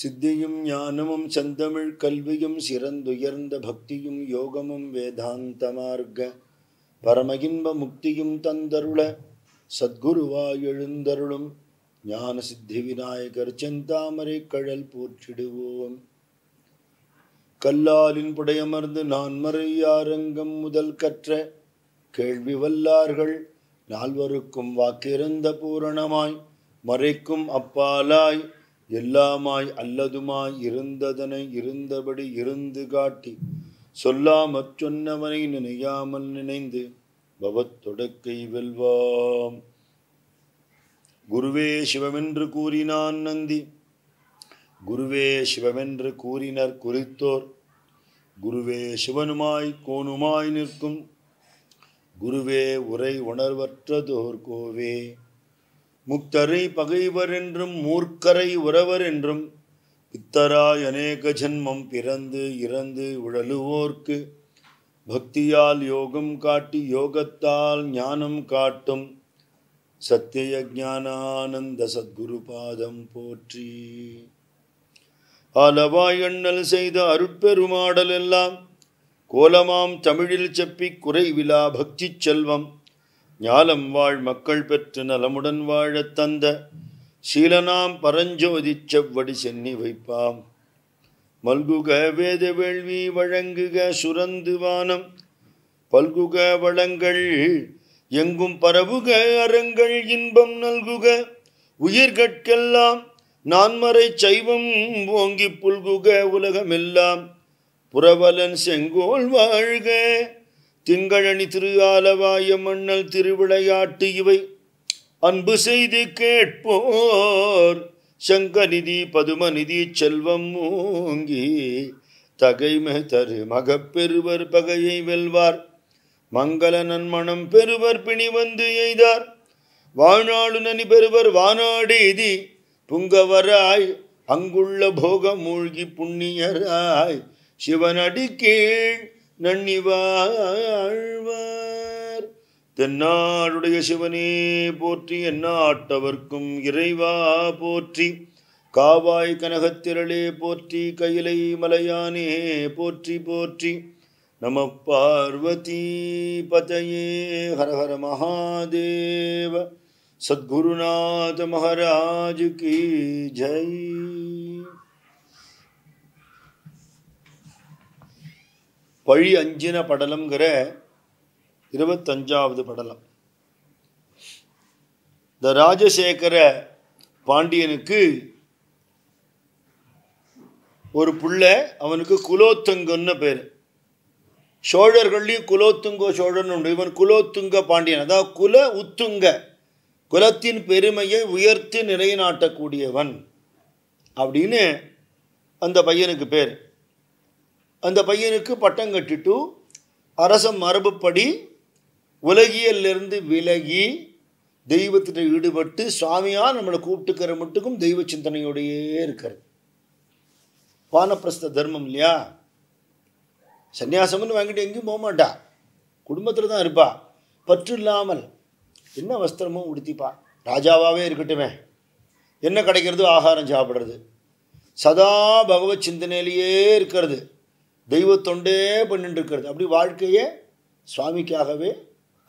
சித்தியும் ஞானமும் செந்தமிழ் கல்வியும் சிறந்துயர்ந்த பக்தியும் யோகமும் வேதாந்த மார்க்க பரமகின்ப முக்தியும் தந்தருள சத்குருவாய் எழுந்தருளும் ஞான சித்தி விநாயகர் செந்தாமரை கழல் போற்றிடுவோம் கல்லாலின் புடையமர்ந்து நான் மறையாரங்கம் முதல் கற்ற கேள்வி வல்லார்கள் நால்வருக்கும் வாக்கிருந்த பூரணமாய் மறைக்கும் அப்பாலாய் எல்லாமாய் அல்லதுமாய் இருந்ததனை இருந்தபடி இருந்து காட்டி சொல்லாமற் சொன்னவனை நினையாமல் நினைந்து பவத் தொடக்கை வெல்வாம் குருவே சிவமென்று கூறினான் நந்தி குருவே சிவமென்று கூறினர் குறித்தோர் குருவே சிவனுமாய் கோனுமாய் நிற்கும் குருவே உரை உணர்வற்றதோர் கோவே முக்தரை பகைவர் என்றும் மூர்க்கரை உறவர் என்றும் பித்தராய் அநேக ஜன்மம் பிறந்து இறந்து உழலுவோர்க்கு பக்தியால் யோகம் காட்டி யோகத்தால் ஞானம் காட்டும் சத்திய ஜானானந்த சத்குரு பாதம் போற்றி அளவாய் எண்ணல் செய்த அருட்பெருமாடல் எல்லாம் கோலமாம் தமிழில் செப்பி குறைவிழா பக்தி செல்வம் ஞாலம் வாழ் மக்கள் பெற்று நலமுடன் வாழத் தந்த சீலனாம் பரஞ்சோதி செவ்வடி சென்னி வைப்பாம் மல்குக வேத வேள்வி வழங்குக சுரந்து வானம் பல்குக வளங்கள் எங்கும் பரவுக அறங்கள் இன்பம் நல்குக உயிர்கட்கெல்லாம் நான்மறை சைவம் ஓங்கி புல்குக உலகமெல்லாம் புரவலன் செங்கோல் வாழ்க திங்களணி திரு ஆலவாய மண்ணல் திருவிளையாட்டு இவை அன்பு செய்து கேட்போர் சங்கநிதி பதுமநிதி செல்வம் மூங்கி தகைமை தரு மகப்பெருவர் பகையை வெல்வார் மங்கள நன்மணம் பெருவர் பிணி வந்து எய்தார் வாழ்நாளு நனி பெருவர் வானாடேதி புங்கவராய் அங்குள்ள போக மூழ்கி புண்ணியராய் சிவனடி கீழ் நன்னிவாழ்வார் வாழ்வார் தென்னாடுடைய சிவனே போற்றி என்னாட்டவர்க்கும் இறைவா போற்றி காவாய் கனகத்திரளே போற்றி கையிலை மலையானே போற்றி போற்றி நம பார்வதி பதையே ஹரஹர மகாதேவ சத்குருநாத மகாராஜு கி ஜெய் பழி அஞ்சின படலம்ங்கிற இருபத்தஞ்சாவது படலம் இந்த ராஜசேகர பாண்டியனுக்கு ஒரு புள்ள அவனுக்கு குலோத்துங்கன்னு பேர் சோழர்கள்லையும் குலோத்துங்கோ சோழன் உண்டு இவன் குலோத்துங்க பாண்டியன் அதாவது குல உத்துங்க குலத்தின் பெருமையை உயர்த்தி நிலைநாட்டக்கூடியவன் அப்படின்னு அந்த பையனுக்கு பேர் அந்த பையனுக்கு பட்டம் கட்டிட்டு அரச மரபுப்படி உலகியல்லிருந்து விலகி தெய்வத்தில் ஈடுபட்டு சுவாமியாக நம்மளை கூப்பிட்டுக்கிற மட்டுக்கும் தெய்வ சிந்தனையோடையே இருக்கிறது வானப்பிரஸ்த தர்மம் இல்லையா சன்னியாசம்னு வாங்கிட்டு எங்கேயும் போக மாட்டா குடும்பத்தில் தான் இருப்பா பற்று இல்லாமல் என்ன வஸ்திரமும் உடுத்திப்பா ராஜாவாகவே இருக்கட்டுமே என்ன கிடைக்கிறது ஆகாரம் சாப்பிட்றது சதா பகவத் சிந்தனையிலேயே இருக்கிறது தெய்வத்தொண்டே பண்ணிட்டு இருக்கிறது அப்படி வாழ்க்கையே சுவாமிக்காகவே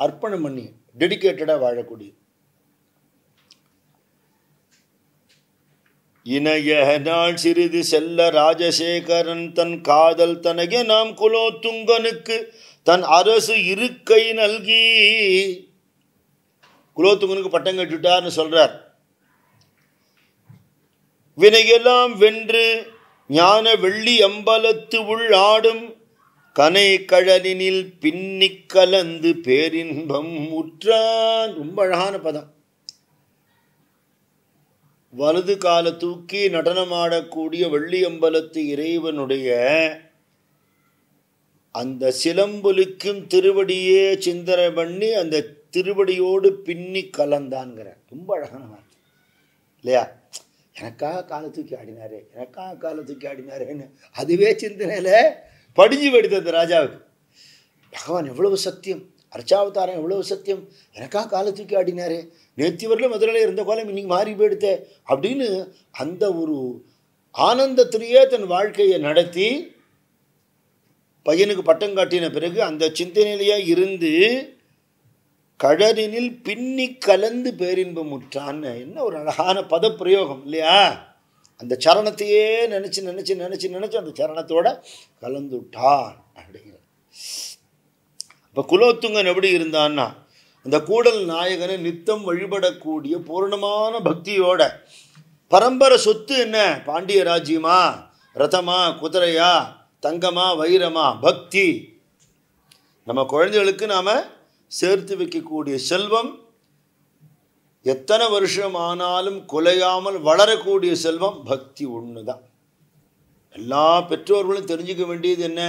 அர்ப்பணம் பண்ணி டெடிக்கேட்டடாக வாழக்கூடிய இணைய நாள் சிறிது செல்ல ராஜசேகரன் தன் காதல் தனைய நாம் குலோத்துங்கனுக்கு தன் அரசு இருக்கை நல்கி குலோத்துங்கனுக்கு பட்டம் கட்டுட்டார்னு சொல்றார் வினையெல்லாம் வென்று ஞான வெள்ளி அம்பலத்து உள் ஆடும் கனை கழலினில் பின்னிக் கலந்து பேரின்பம் உற்றான் ரொம்ப அழகான பதம் வலது கால தூக்கி நடனமாடக்கூடிய வெள்ளியம்பலத்து இறைவனுடைய அந்த சிலம்புலுக்கும் திருவடியே சிந்தனை பண்ணி அந்த திருவடியோடு பின்னி கலந்தான்ங்கிற ரொம்ப அழகான வார்த்தை இல்லையா எனக்காக காலை தூக்கி ஆடினாரு எனக்காக காலை தூக்கி ஆடினாருன்னு அதுவே சிந்தனையில் படிஞ்சு அந்த ராஜாவுக்கு பகவான் எவ்வளவு சத்தியம் அர்ச்சாவதாரம் எவ்வளவு சத்தியம் எனக்காக காலை தூக்கி ஆடினாரு நேற்று வரல முதல்ல இருந்த கோலம் இன்னைக்கு மாறி போயிடுத்தே அப்படின்னு அந்த ஒரு ஆனந்தத்திலேயே தன் வாழ்க்கையை நடத்தி பையனுக்கு பட்டம் காட்டின பிறகு அந்த சிந்தனையிலேயே இருந்து கழறினில் பின்னி கலந்து பேரின்பமுற்றான்னு என்ன ஒரு அழகான பதப்பிரயோகம் இல்லையா அந்த சரணத்தையே நினச்சி நினச்சி நினச்சி நினச்சி அந்த சரணத்தோட கலந்துட்டான் அப்படிங்கிற இப்போ குலோத்துங்கன் எப்படி இருந்தான்னா அந்த கூடல் நாயகனை நித்தம் வழிபடக்கூடிய பூர்ணமான பக்தியோட பரம்பரை சொத்து என்ன பாண்டிய ராஜ்யமா ரதமா குதிரையா தங்கமா வைரமா பக்தி நம்ம குழந்தைகளுக்கு நாம் சேர்த்து வைக்கக்கூடிய செல்வம் எத்தனை வருஷம் ஆனாலும் குலையாமல் வளரக்கூடிய செல்வம் பக்தி ஒன்று தான் எல்லா பெற்றோர்களும் தெரிஞ்சுக்க வேண்டியது என்ன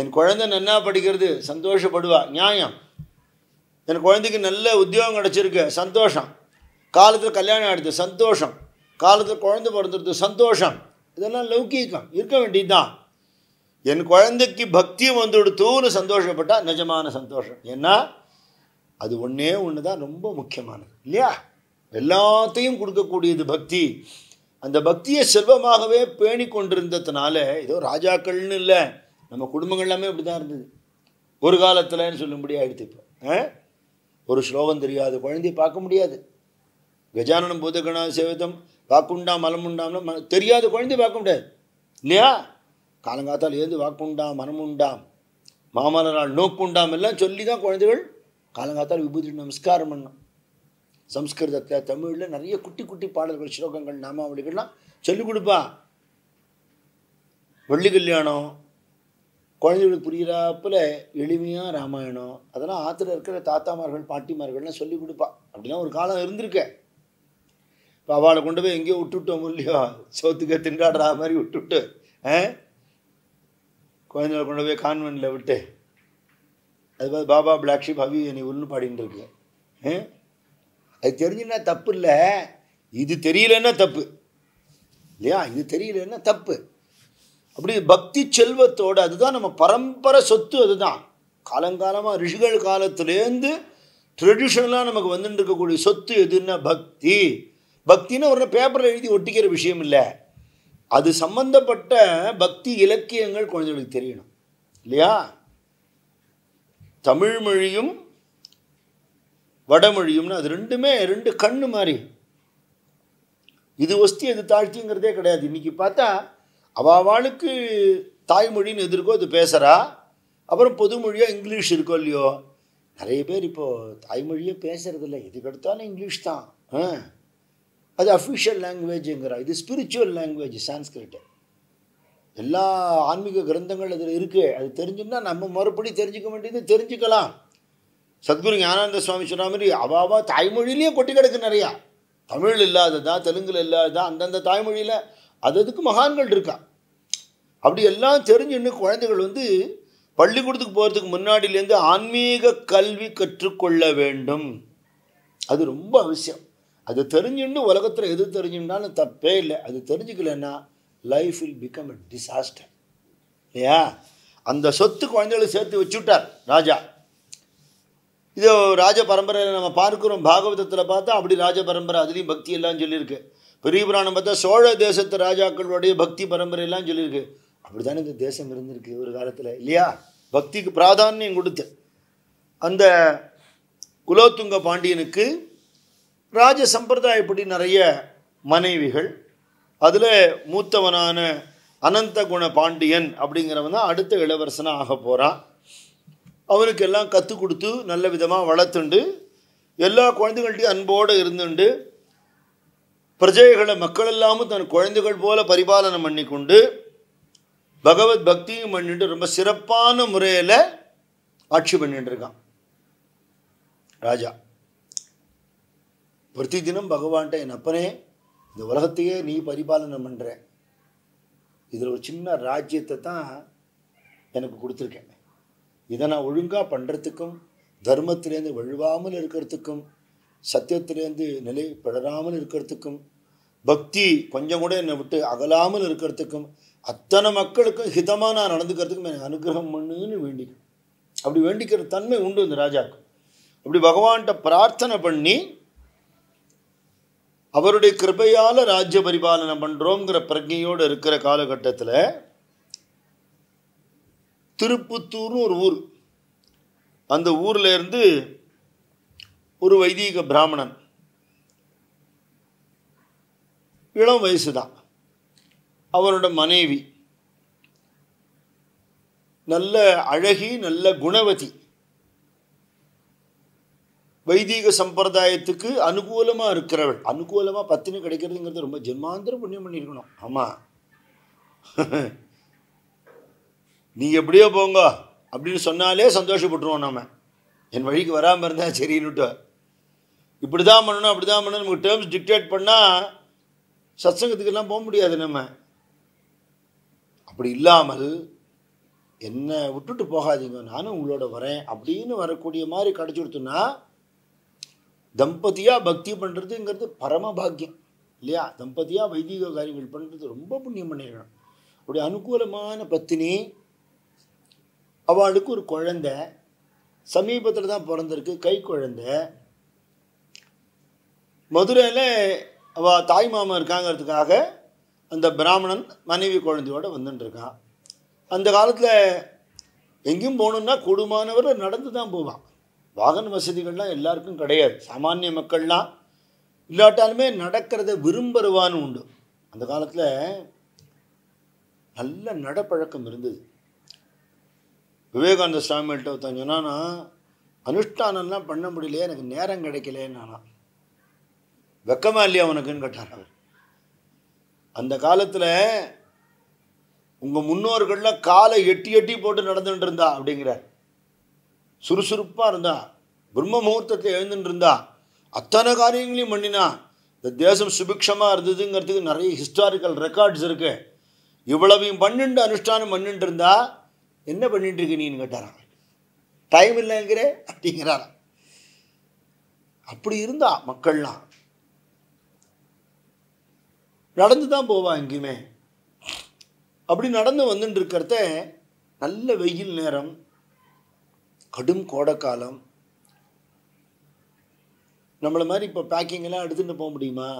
என் குழந்தை நல்லா படிக்கிறது சந்தோஷப்படுவா நியாயம் என் குழந்தைக்கு நல்ல உத்தியோகம் கிடச்சிருக்கு சந்தோஷம் காலத்தில் கல்யாணம் ஆகிடுது சந்தோஷம் காலத்தில் குழந்தை பிறந்துடுது சந்தோஷம் இதெல்லாம் லௌகீகம் இருக்க வேண்டியது தான் என் குழந்தைக்கு பக்தி வந்துடுத்தோன்னு சந்தோஷப்பட்டால் நிஜமான சந்தோஷம் ஏன்னா அது ஒன்றே ஒன்று தான் ரொம்ப முக்கியமானது இல்லையா எல்லாத்தையும் கொடுக்கக்கூடியது பக்தி அந்த பக்தியை செல்வமாகவே பேணி கொண்டிருந்ததுனால ஏதோ ராஜாக்கள்னு இல்லை நம்ம குடும்பங்கள் எல்லாமே இப்படி தான் இருந்தது ஒரு காலத்தில்னு சொல்லும்படியாக எடுத்துப்போம் ஒரு ஸ்லோகம் தெரியாது குழந்தைய பார்க்க முடியாது கஜானனம் பூதகணா சேவிதம் பார்க்குண்டாம் மலமுண்டாம்னா தெரியாத குழந்தைய பார்க்க முடியாது இல்லையா காலங்காத்தால் ஏது வாக்குண்டாம் மனமுண்டாம் மாமலரால் நோக்குண்டாம் எல்லாம் சொல்லி தான் குழந்தைகள் காலங்காத்தால் விபூதி நமஸ்காரம் பண்ணும் சம்ஸ்கிருதத்தில் தமிழில் நிறைய குட்டி குட்டி பாடல்கள் ஸ்லோகங்கள் நாமாவளிகள்லாம் சொல்லிக் கொடுப்பா வெள்ளி கல்யாணம் குழந்தைகளுக்கு புரிகிறாப்பில் எளிமையாக ராமாயணம் அதெல்லாம் ஆற்றுல இருக்கிற தாத்தாமார்கள் பாட்டிமார்கள்லாம் சொல்லிக் கொடுப்பா அப்படிலாம் ஒரு காலம் இருந்திருக்க இப்போ அவளை கொண்டு போய் எங்கேயோ விட்டுவிட்டோம் இல்லையோ சோத்துக்க திண்டாடுற மாதிரி விட்டுவிட்டு ஆ குழந்தைகளை கொண்டு போய் கான்வென்ட்டில் விட்டு அது பார்த்து பாபா பிளாக் ஷீப் ஹவி நீ ஒன்று பாடின்னு இருக்கு அது தெரிஞ்சுன்னா தப்பு இல்லை இது தெரியலன்னா தப்பு இல்லையா இது தெரியலன்னா தப்பு அப்படி பக்தி செல்வத்தோடு அதுதான் நம்ம பரம்பரை சொத்து அதுதான் காலங்காலமாக ரிஷிகள் காலத்துலேருந்து ட்ரெடிஷனலாக நமக்கு வந்துட்டு இருக்கக்கூடிய சொத்து எதுன்னா பக்தி பக்தின்னு ஒரு பேப்பரில் எழுதி ஒட்டிக்கிற விஷயம் இல்லை அது சம்பந்தப்பட்ட பக்தி இலக்கியங்கள் குழந்தைகளுக்கு தெரியணும் இல்லையா தமிழ் மொழியும் வடமொழியும்னு அது ரெண்டுமே ரெண்டு கண்ணு மாதிரி இது ஒஸ்தி அது தாழ்த்திங்கிறதே கிடையாது இன்றைக்கி பார்த்தா அவாவாளுக்கு தாய்மொழின்னு எதிர்க்கோ அது பேசுகிறா அப்புறம் பொதுமொழியாக இங்கிலீஷ் இருக்கோ இல்லையோ நிறைய பேர் இப்போது தாய்மொழியே பேசுகிறதில்ல எதுக்கெடுத்தாலும் இங்கிலீஷ் தான் ஆ அது அஃபிஷியல் லாங்குவேஜுங்கிறா இது ஸ்பிரிச்சுவல் லாங்குவேஜ் சான்ஸ்கிரிட்டு எல்லா ஆன்மீக கிரந்தங்கள் அதில் இருக்குது அது தெரிஞ்சுன்னா நம்ம மறுபடி தெரிஞ்சுக்க வேண்டியது தெரிஞ்சுக்கலாம் சத்குரு ஞானந்த சுவாமி சொன்ன மாதிரி அவாவா தாய்மொழியிலேயே கொட்டி கிடக்கு நிறையா தமிழ் இல்லாததா தெலுங்கில் இல்லாததா அந்தந்த தாய்மொழியில் அது அதுக்கு மகான்கள் இருக்கா அப்படி எல்லாம் தெரிஞ்சுன்னு குழந்தைகள் வந்து பள்ளிக்கூடத்துக்கு போகிறதுக்கு முன்னாடிலேருந்து ஆன்மீக கல்வி கற்றுக்கொள்ள வேண்டும் அது ரொம்ப அவசியம் அது தெரிஞ்சுன்னு உலகத்தில் எது தெரிஞ்சுன்னாலும் தப்பே இல்லை அது தெரிஞ்சுக்கலன்னா life will become a disaster இல்லையா அந்த சொத்து குழந்தைகளுக்கு சேர்த்து வச்சுட்டார் ராஜா இது ராஜ பரம்பரையில் நம்ம பார்க்குறோம் பாகவதத்தில் பார்த்தா அப்படி ராஜ பரம்பரை அதுலேயும் பக்தி எல்லாம் சொல்லியிருக்கு பெரிய புராணம் பார்த்தா சோழ தேசத்து ராஜாக்களுடைய பக்தி பரம்பரை எல்லாம் சொல்லியிருக்கு அப்படி தானே இந்த தேசம் இருந்திருக்கு ஒரு காலத்தில் இல்லையா பக்திக்கு பிராதானியம் கொடுத்து அந்த குலோத்துங்க பாண்டியனுக்கு ராஜ சம்பிரதாயப்படி நிறைய மனைவிகள் அதில் மூத்தவனான அனந்த குண பாண்டியன் அப்படிங்கிறவன் தான் அடுத்த இளவரசனாக ஆக போகிறான் அவனுக்கு எல்லாம் கற்றுக் கொடுத்து நல்ல விதமாக வளர்த்துண்டு எல்லா குழந்தைகள்கிட்டையும் அன்போடு இருந்துண்டு பிரஜைகளை மக்கள் எல்லாமும் தன் குழந்தைகள் போல பரிபாலனை பண்ணி கொண்டு பகவத் பக்தியும் பண்ணிட்டு ரொம்ப சிறப்பான முறையில் ஆட்சி பண்ணிட்டு இருக்கான் ராஜா பிரதிதினம் பகவான்கிட்ட என் அப்பனே இந்த உலகத்தையே நீ பரிபாலனம் பண்ணுற இதில் ஒரு சின்ன ராஜ்யத்தை தான் எனக்கு கொடுத்துருக்கேன் இதை நான் ஒழுங்காக பண்ணுறதுக்கும் தர்மத்திலேருந்து வழுவாமல் இருக்கிறதுக்கும் சத்தியத்திலேருந்து நிலை பிழறாமல் இருக்கிறதுக்கும் பக்தி கொஞ்சம் கூட என்னை விட்டு அகலாமல் இருக்கிறதுக்கும் அத்தனை மக்களுக்கும் ஹிதமாக நான் நடந்துக்கிறதுக்கும் எனக்கு அனுகிரகம் பண்ணுன்னு வேண்டிக்கிறேன் அப்படி வேண்டிக்கிற தன்மை உண்டு இந்த ராஜாவுக்கு அப்படி பகவான்கிட்ட பிரார்த்தனை பண்ணி அவருடைய கிருபையால் ராஜ்ய பரிபாலனம் பண்ணுறோங்கிற பிரஜையோடு இருக்கிற காலகட்டத்தில் திருப்புத்தூர்னு ஒரு ஊர் அந்த ஊரில் இருந்து ஒரு வைதீக பிராமணன் இளம் வயசு தான் அவரோட மனைவி நல்ல அழகி நல்ல குணவதி வைதீக சம்பிரதாயத்துக்கு அனுகூலமாக இருக்கிறவள் அனுகூலமாக பத்தினி கிடைக்கிறதுங்கிறது ரொம்ப ஜென்மாந்திரம் புண்ணியம் பண்ணியிருக்கணும் ஆமாம் நீங்கள் எப்படியோ போங்க அப்படின்னு சொன்னாலே சந்தோஷப்பட்டுருவோம் நாம் என் வழிக்கு வராமல் இருந்தால் சரின்னுட்டு இப்படி தான் பண்ணணும் அப்படி தான் பண்ணணும் நமக்கு டேர்ம்ஸ் டிக்டேட் பண்ணால் சத்சங்கத்துக்கெல்லாம் போக முடியாது நம்ம அப்படி இல்லாமல் என்னை விட்டுட்டு போகாதீங்க நானும் உங்களோட வரேன் அப்படின்னு வரக்கூடிய மாதிரி கிடச்சி கொடுத்தோன்னா தம்பதியாக பக்தி பண்ணுறதுங்கிறது பரம பாக்கியம் இல்லையா தம்பதியாக வைதிக காரியங்கள் பண்ணுறது ரொம்ப புண்ணியம் பண்ணிருக்கணும் அப்படி அனுகூலமான பத்தினி அவளுக்கு ஒரு குழந்த சமீபத்தில் தான் பிறந்திருக்கு கை குழந்த மதுரையில் அவ தாய் மாமன் இருக்காங்கிறதுக்காக அந்த பிராமணன் மனைவி குழந்தையோடு வந்துட்டுருக்கான் அந்த காலத்தில் எங்கேயும் போகணுன்னா கொடுமானவர் நடந்து தான் போவான் வாகன வசதிகள்லாம் எல்லாருக்கும் கிடையாது சாமானிய மக்கள்லாம் இல்லாட்டாலுமே நடக்கிறத விரும்புறவான்னு உண்டு அந்த காலத்தில் நல்ல நடப்பழக்கம் இருந்தது விவேகானந்த சுவாமிகிட்ட ஒருத்தன் சொன்னான்னா அனுஷ்டானம்லாம் பண்ண முடியலையே எனக்கு நேரம் கிடைக்கலன்னு வெக்கமா இல்லையா உனக்குன்னு கேட்டார் அவர் அந்த காலத்தில் உங்கள் முன்னோர்கள்லாம் காலை எட்டி எட்டி போட்டு நடந்துட்டு இருந்தா அப்படிங்கிறார் சுறுசுறுப்பாக இருந்தா பிரம்ம முகூர்த்தத்தில் எழுந்துட்டு இருந்தா அத்தனை காரியங்களையும் பண்ணினா இந்த தேசம் சுபிக்ஷமாக இருந்ததுங்கிறதுக்கு நிறைய ஹிஸ்டாரிக்கல் ரெக்கார்ட்ஸ் இருக்குது இவ்வளவையும் பண்ணிட்டு அனுஷ்டானம் பண்ணிட்டு இருந்தா என்ன பண்ணிட்டு இருக்கு நீன்னு கேட்டாராம் டைம் இல்லைங்கிறே அப்படிங்கிறார அப்படி இருந்தா மக்கள்லாம் நடந்து தான் போவா எங்கேயுமே அப்படி நடந்து வந்துட்டு இருக்கிறத நல்ல வெயில் நேரம் கடும் கோடைக்காலம் நம்மளை மாதிரி இப்போ பேக்கிங்கெல்லாம் எடுத்துகிட்டு போக முடியுமா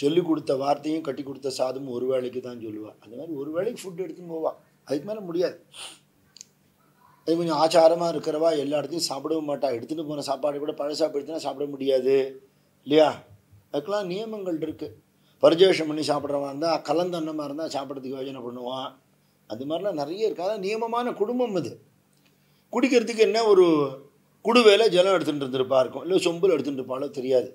சொல்லி கொடுத்த வார்த்தையும் கட்டி கொடுத்த சாதமும் ஒரு வேலைக்கு தான் சொல்லுவாள் அந்த மாதிரி ஒரு வேலைக்கு ஃபுட் எடுத்துன்னு போவாள் அதுக்கு மேலே முடியாது அது கொஞ்சம் ஆச்சாரமாக இருக்கிறவா எல்லா இடத்தையும் சாப்பிடவும் மாட்டா எடுத்துகிட்டு போன சாப்பாடு கூட பழசாக எடுத்துனா சாப்பிட முடியாது இல்லையா அதுக்கெல்லாம் நியமங்கள் இருக்குது பரிஜேஷம் பண்ணி சாப்பிட்றவா இருந்தால் கலந்தன்னமாக இருந்தால் சாப்பிட்றதுக்கு யோஜனை பண்ணுவான் அது மாதிரிலாம் நிறைய இருக்காது நியமமான குடும்பம் அது குடிக்கிறதுக்கு என்ன ஒரு குடுவேல ஜலம் எடுத்துகிட்டு இருந்திருப்பா இருக்கும் இல்லை சொம்பில் எடுத்துகிட்டு இருப்பாலோ தெரியாது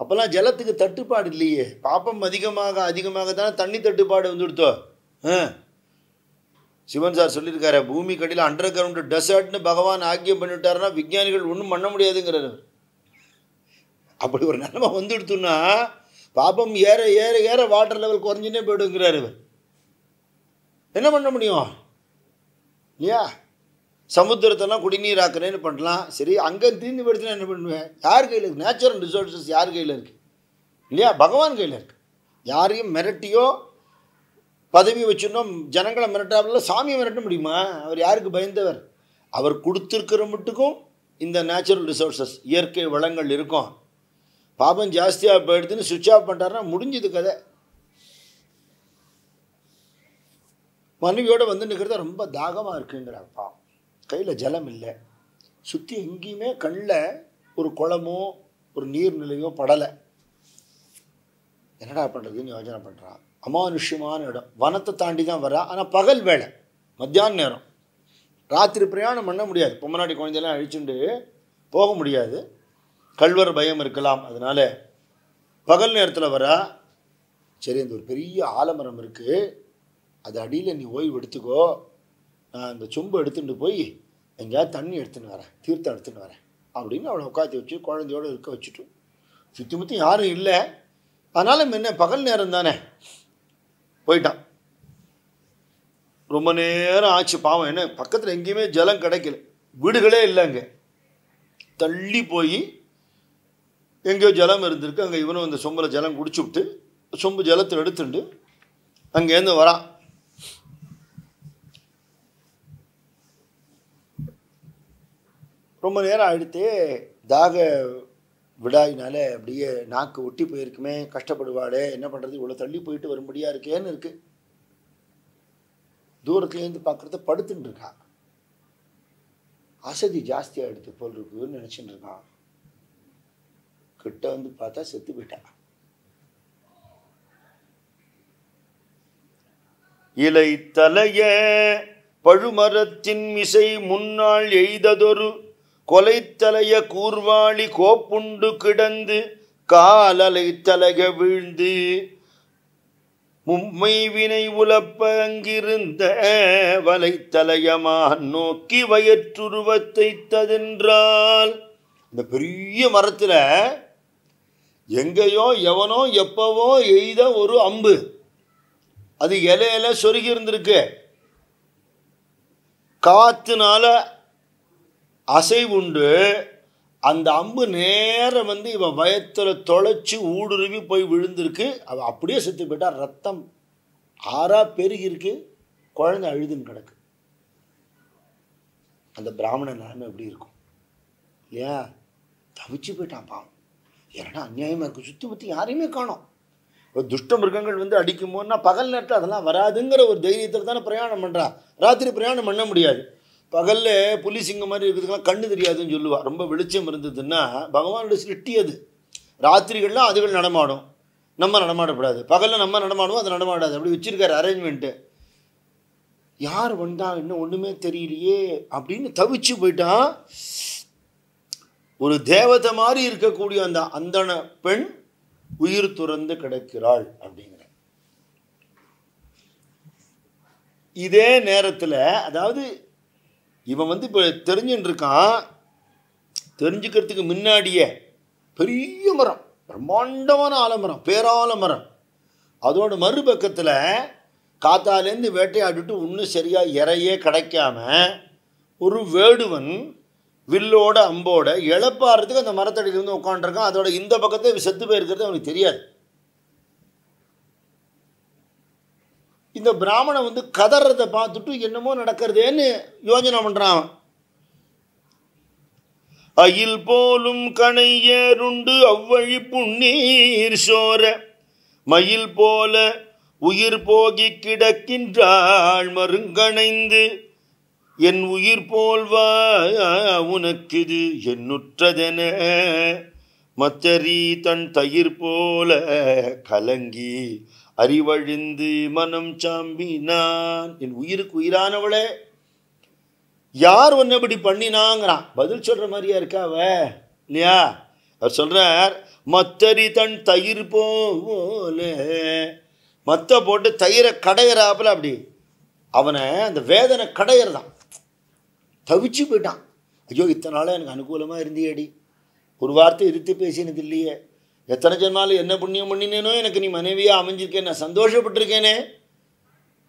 அப்போல்லாம் ஜலத்துக்கு தட்டுப்பாடு இல்லையே பாப்பம் அதிகமாக அதிகமாக தானே தண்ணி தட்டுப்பாடு வந்துடுத்தோ ஆ சிவன் சார் சொல்லியிருக்காரு பூமி கடையில் அண்டர் கிரவுண்டு டெசர்ட்னு பகவான் ஆக்கியம் பண்ணிவிட்டாருன்னா விஞ்ஞானிகள் ஒன்றும் பண்ண முடியாதுங்கிறார் அப்படி ஒரு நிலைமை வந்துடுத்துன்னா பாப்பம் ஏற ஏற ஏற வாட்டர் லெவல் குறைஞ்சுனே போயிடுங்கிறார் இவர் என்ன பண்ண முடியும் இல்லையா சமுத்திரத்தெல்லாம் குடிநீர் ஆக்குறேன்னு பண்ணலாம் சரி அங்கே தீர்ந்து போயிடுச்சுன்னா என்ன பண்ணுவேன் யார் கையில் இருக்குது நேச்சுரல் ரிசோர்ஸஸ் யார் கையில் இருக்குது இல்லையா பகவான் கையில் இருக்குது யாரையும் மிரட்டியோ பதவி வச்சுருந்தோம் ஜனங்களை மிரட்டாமல் சாமியை மிரட்ட முடியுமா அவர் யாருக்கு பயந்தவர் அவர் கொடுத்துருக்கிற மட்டுக்கும் இந்த நேச்சுரல் ரிசோர்ஸஸ் இயற்கை வளங்கள் இருக்கும் பாபம் ஜாஸ்தியாக போயிடுதுன்னு சுவிட்ச் ஆஃப் பண்ணிட்டாருன்னா முடிஞ்சது கதை மனைவியோடு வந்து நிற்கிறது ரொம்ப தாகமாக இருக்குங்கிறாப்பா கையில் ஜலம் இல்லை சுற்றி எங்கேயுமே கண்ணில் ஒரு குளமோ ஒரு நீர்நிலையோ படலை என்னடா பண்ணுறதுன்னு யோஜனை பண்ணுறான் அமானுஷ்யமான இடம் வனத்தை தாண்டி தான் வரா ஆனால் பகல் வேலை மத்தியான நேரம் ராத்திரி பிரயாணம் பண்ண முடியாது பொம்மநாட்டி குழந்தையெல்லாம் அழிச்சுண்டு போக முடியாது கல்வர் பயம் இருக்கலாம் அதனால் பகல் நேரத்தில் வரா சரி இந்த ஒரு பெரிய ஆலமரம் இருக்குது அது அடியில் நீ ஓய்வு எடுத்துக்கோ நான் இந்த சொம்பு எடுத்துகிட்டு போய் எங்கேயாவது தண்ணி எடுத்துன்னு வரேன் தீர்த்தம் எடுத்துன்னு வரேன் அப்படின்னு அவளை உட்காந்து வச்சு குழந்தையோடு இருக்க வச்சுட்டு சுற்றி முற்றி யாரும் இல்லை அதனால் என்ன பகல் நேரம் தானே போயிட்டான் ரொம்ப நேரம் ஆச்சு பாவம் என்ன பக்கத்தில் எங்கேயுமே ஜலம் கிடைக்கல வீடுகளே இல்லை அங்கே தள்ளி போய் எங்கேயோ ஜலம் இருந்திருக்கு அங்கே இவனும் இந்த சொம்பில் ஜலம் குடிச்சு விட்டு சொம்பு ஜலத்தை எடுத்துட்டு அங்கேருந்து வரான் ரொம்ப நேரம் ஆயிடுத்து தாக விடாயினால அப்படியே நாக்கு ஒட்டி போயிருக்குமே கஷ்டப்படுவாடே என்ன பண்ணுறது இவ்வளோ தள்ளி போயிட்டு வரும்படியாக இருக்கேன்னு இருக்கு தூரத்துலேருந்து பார்க்குறத படுத்துட்டு இருக்கான் அசதி ஜாஸ்தியாக எடுத்து போல் இருக்குன்னு நினச்சிட்டு இருக்கான் கிட்ட வந்து பார்த்தா செத்து போயிட்டான் இலை தலைய பழுமரத்தின் மிசை முன்னால் எய்ததொரு கொலைத்தலைய கூர்வாளி கோப்புண்டு கிடந்து காலலை தலைக வீழ்ந்து மும்மை வினை உலப்ப அங்கிருந்த வலைத்தலையமான் நோக்கி வயற்றுருவத்தை ததென்றால் இந்த பெரிய மரத்தில் எங்கேயோ எவனோ எப்பவோ எய்த ஒரு அம்பு அது இலையில சொருகி இருந்திருக்கு காற்றுனால அசைவுண்டு அந்த அம்பு நேரம் வந்து இவன் வயத்தில் தொலைச்சி ஊடுருவி போய் விழுந்திருக்கு அவன் அப்படியே செத்து போயிட்டா ரத்தம் ஆறா பெருகிருக்கு குழந்தை அழுதுன்னு கிடக்கு அந்த பிராமண நிலைமை எப்படி இருக்கும் இல்லையா தவிச்சு போயிட்டான் பாவம் ஏன்னா அநியாயமாக இருக்கும் சுற்றி பற்றி யாரையுமே காணும் இப்போ துஷ்ட மிருகங்கள் வந்து அடிக்குமோன்னா பகல் நேரத்தில் அதெல்லாம் வராதுங்கிற ஒரு தைரியத்தில் தானே பிரயாணம் பண்ணுறா ராத்திரி பிரயாணம் பண்ண முடியாது பகலில் புலி சிங்கம் மாதிரி இருக்கிறதுக்கெல்லாம் கண்ணு தெரியாதுன்னு சொல்லுவாள் ரொம்ப வெளிச்சம் இருந்ததுன்னா பகவானுடைய சிருஷ்டி அது ராத்திரிகள்லாம் அதுகள் நடமாடும் நம்ம நடமாடப்படாது பகலில் நம்ம நடமாடுவோம் அது நடமாடாது அப்படி வச்சுருக்கார் அரேஞ்ச்மெண்ட்டு யார் வந்தால் இன்னும் ஒன்றுமே தெரியலையே அப்படின்னு தவிச்சு போயிட்டால் ஒரு தேவதை மாதிரி இருக்கக்கூடிய அந்த அந்தன பெண் உயிர் துறந்து கிடக்கிறாள் அப்படிங்கிற இதே நேரத்தில் அதாவது இவன் வந்து இப்போ தெரிஞ்சுட்டு இருக்கான் தெரிஞ்சுக்கிறதுக்கு முன்னாடியே பெரிய மரம் பிரம்மாண்டமான ஆலமரம் பேராலமரம் அதோட மறுபக்கத்தில் காத்தாலேருந்து வேட்டையாடிட்டு ஒன்றும் சரியாக இறையே கிடைக்காம ஒரு வேடுவன் வில்லோட அம்போட இழப்பாடுறதுக்கு அந்த வந்து உட்காண்டிருக்கான் அதோட இந்த பக்கத்தை செத்து போயிருக்கிறது அவனுக்கு தெரியாது இந்த பிராமணன் வந்து கதறதை பார்த்துட்டு என்னமோ நடக்கிறதேன்னு யோஜனை பண்ணுறான் அயில் போலும் கணையருண்டு அவ்வழி புண்ணீர் சோர மயில் போல உயிர் போகி கிடக்கின்றாள் மருங்கணைந்து என் உயிர் போல்வா உனக்குது என்னுற்றதென மத்தரி தன் தயிர் போல கலங்கி அறிவழிந்து மனம் சாம்பினான் என் உயிருக்கு உயிரானவளே யார் ஒன்று இப்படி பண்ணினாங்கிறான் பதில் சொல்கிற மாதிரியா இருக்காவ இல்லையா அவர் சொல்கிறார் மத்தரி தன் தயிர் போல மத்த போட்டு தயிரை கடையிறாப்புல அப்படி அவனை அந்த வேதனை கடையிறதான் தவிச்சு போயிட்டான் ஐயோ இத்தனை நாளாக எனக்கு அனுகூலமாக இருந்தியடி ஒரு வார்த்தை இருத்து பேசினது இல்லையே எத்தனை ஜென்மாவில் என்ன புண்ணியம் பண்ணினேனோ எனக்கு நீ மனைவியாக அமைஞ்சிருக்கேன் நான் சந்தோஷப்பட்டிருக்கேனே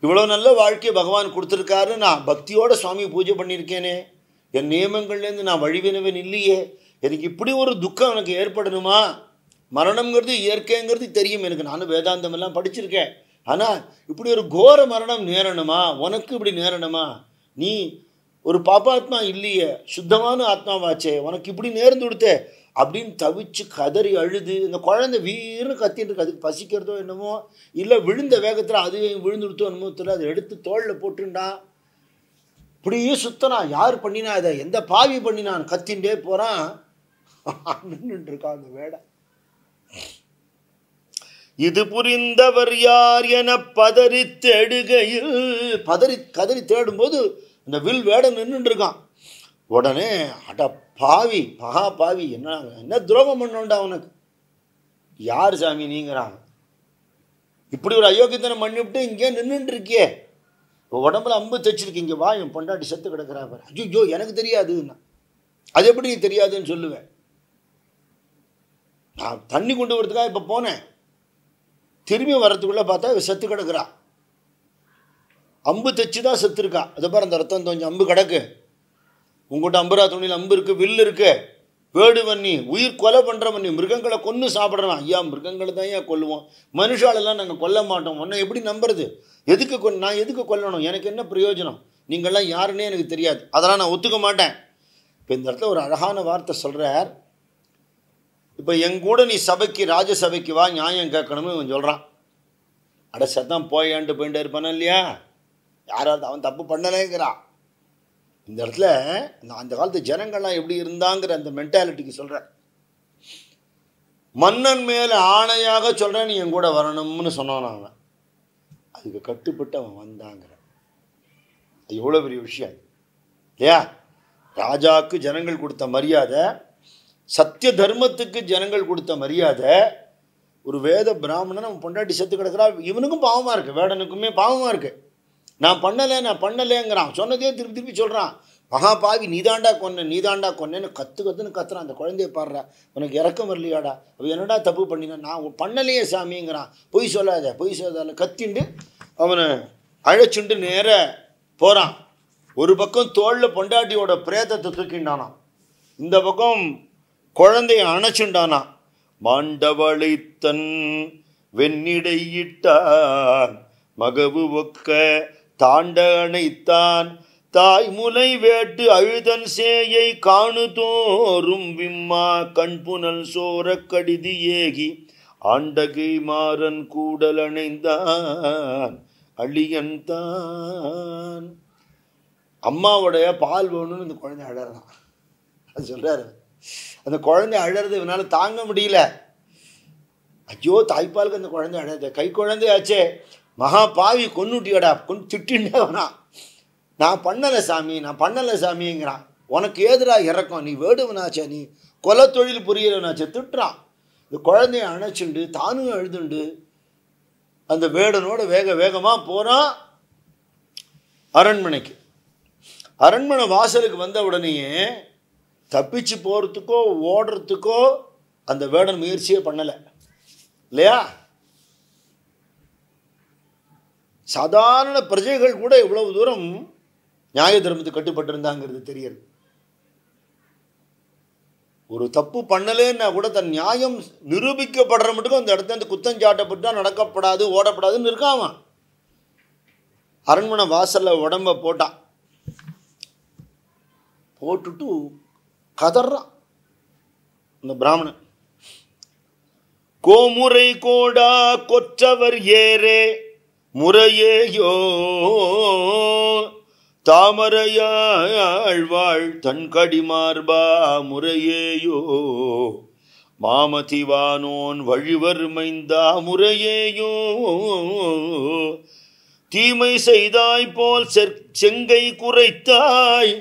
இவ்வளோ நல்ல வாழ்க்கையை பகவான் கொடுத்துருக்காரு நான் பக்தியோட சுவாமி பூஜை பண்ணியிருக்கேனே என் நியமங்கள்லேருந்து நான் வழிவினவன் இல்லையே எனக்கு இப்படி ஒரு துக்கம் எனக்கு ஏற்படணுமா மரணங்கிறது இயற்கைங்கிறது தெரியும் எனக்கு நானும் வேதாந்தம் எல்லாம் படிச்சிருக்கேன் ஆனால் இப்படி ஒரு கோர மரணம் நேரணுமா உனக்கு இப்படி நேரணுமா நீ ஒரு பாப்பாத்மா இல்லையே சுத்தமான ஆத்மாவாச்சே உனக்கு இப்படி நேர்ந்து கொடுத்தே அப்படின்னு தவிச்சு கதறி அழுது இந்த குழந்தை வீர்னு கத்திட்டு இருக்கு அதுக்கு பசிக்கிறதோ என்னமோ இல்லை விழுந்த வேகத்தில் அது விழுந்துடுத்தோ என்னமோ தெரியல அதை எடுத்து தோளில் போட்டுண்டா இப்படியே சுத்தனா யார் பண்ணினா இதை எந்த பாவி பண்ணி நான் கத்தின்றே போகிறான் நின்றுருக்கான் அந்த வேடை இது புரிந்தவர் யார் என பதறி தேடுகையில் பதறி கதறி தேடும்போது அந்த வில் வேட நின்றுருக்கான் உடனே அட பாவி பகா பாவி என்ன என்ன துரோகம் பண்ணோண்டா அவனுக்கு யார் சாமி நீங்கிறாங்க இப்படி ஒரு அயோக்கியத்தனை பண்ணிவிட்டு இங்கே நின்றுட்டு இருக்கியே இப்போ உடம்புல அம்பு இங்கே வா என் பொண்டாட்டி செத்து கிடக்கிறா பாரு ஐயோ எனக்கு தெரியாதுன்னா அது எப்படி நீ தெரியாதுன்னு சொல்லுவேன் நான் தண்ணி கொண்டு வரதுக்காக இப்போ போனேன் திரும்பி வர்றதுக்குள்ளே பார்த்தா செத்து கிடக்குறா அம்பு தைச்சு தான் செத்துருக்கா அது பாரு அந்த ரத்தம் தோஞ்சு அம்பு கிடக்கு உங்கள்கிட்ட அம்புரா துணியில் அம்பு இருக்குது வில்லு இருக்கு வேடு பண்ணி உயிர் கொலை பண்ணுற பண்ணி மிருகங்களை கொன்று சாப்பிட்றேன் ஐயா மிருகங்களை தான் ஏன் கொல்லுவோம் மனுஷாலெல்லாம் நாங்கள் கொல்ல மாட்டோம் உன்னை எப்படி நம்புறது எதுக்கு கொ நான் எதுக்கு கொல்லணும் எனக்கு என்ன பிரயோஜனம் நீங்கள்லாம் யாருன்னே எனக்கு தெரியாது அதெல்லாம் நான் ஒத்துக்க மாட்டேன் இப்போ இந்த இடத்துல ஒரு அழகான வார்த்தை சொல்கிறார் இப்போ எங்கூட நீ சபைக்கு ராஜசபைக்கு வா நியாயம் கேட்கணும்னு இவன் சொல்கிறான் அட சத்தம் போயான்ட்டு போயிட்டு இருப்பானா இல்லையா யாராவது அவன் தப்பு பண்ணலைங்கிறான் இந்த இடத்துல நான் அந்த காலத்து ஜனங்கள்லாம் எப்படி இருந்தாங்கிற அந்த மென்டாலிட்டிக்கு சொல்கிறேன் மன்னன் மேலே ஆணையாக சொல்கிறேன் நீ என் கூட வரணும்னு சொன்னான் அவன் அதுக்கு கட்டுப்பட்டு அவன் வந்தாங்கிற அது எவ்வளோ பெரிய விஷயம் அது இல்லையா ராஜாவுக்கு ஜனங்கள் கொடுத்த மரியாதை சத்திய தர்மத்துக்கு ஜனங்கள் கொடுத்த மரியாதை ஒரு வேத பிராமணன் அவன் பொண்டாட்டி செத்து கிடக்கிறா இவனுக்கும் பாவமாக இருக்குது வேடனுக்குமே பாவமாக இருக்குது நான் பண்ணலை நான் பண்ணலைங்கிறான் சொன்னதே திருப்பி திருப்பி சொல்கிறான் மகா நீதாண்டா கொன்ன நீதாண்டா கொன்னேன்னு கற்று கற்றுன்னு கத்துறான் அந்த குழந்தைய பாடுற உனக்கு இறக்கம் வரலையாடா அவ என்னடா தப்பு பண்ணினா நான் பண்ணலையே சாமிங்கிறான் பொய் சொல்லாத பொய் சொல்லாத கத்திண்டு அவனை அழைச்சுண்டு நேர போகிறான் ஒரு பக்கம் தோளில் பொண்டாட்டியோட பிரேதத்தை தூக்கிண்டானான் இந்த பக்கம் குழந்தைய அணைச்சுண்டானான் மாண்டவளை தன் வெண்ணிடையிட்டான் மகவு ஒக்க தாண்டனைத்தான் தாய்முலை வேட்டு அழுதன் சேயை காணுதோறும் விம்மா கண்புனல் சோர கடிதி ஏகி ஆண்டகை மாறன் கூடல் அணைந்தான் அழியன் தான் அம்மாவுடைய பால் வேணும்னு இந்த குழந்தை அழறான் அது சொல்கிறாரு அந்த குழந்தை அழறது இவனால் தாங்க முடியல ஐயோ தாய்ப்பாலுக்கு அந்த குழந்தை அழகு கை குழந்தையாச்சே மகா பாவி கொன்னுட்டியோட கொன் திட்டின்றே நான் பண்ணலை சாமி நான் பண்ணலை சாமிங்கிறான் உனக்கு எதிராக இறக்கம் நீ வேடுவனாச்சே நீ கொல தொழில் புரியலனாச்சே திட்டுறான் இந்த குழந்தைய அணைச்சுண்டு தானும் எழுதுண்டு அந்த வேடனோட வேக வேகமாக போகிறான் அரண்மனைக்கு அரண்மனை வாசலுக்கு வந்த உடனேயே தப்பிச்சு போகிறதுக்கோ ஓடுறதுக்கோ அந்த வேடன் முயற்சியே பண்ணலை இல்லையா சாதாரண பிரஜைகள் கூட இவ்வளவு தூரம் நியாய தர்மத்துக்கு கட்டுப்பட்டிருந்தாங்கிறது தெரியுது ஒரு தப்பு பண்ணலேன்னா கூட தன் நியாயம் நிரூபிக்கப்படுற மட்டுக்கும் அந்த இடத்த இருந்து குத்தஞ்சாட்டப்பட்டு நடக்கப்படாது ஓடப்படாதுன்னு இருக்கான் அரண்மனை வாசலில் உடம்ப போட்டான் போட்டுட்டு கதறான் இந்த பிராமணன் கோமுறை கோடா கொற்றவர் ஏரே முறையேயோ தாமரையாழ்வாள் தன் கடிமார்பா முறையேயோ மாமதிவானோன் வழிவர் மைந்தா முறையேயோ தீமை செய்தாய்போல் செங்கை குறைத்தாய்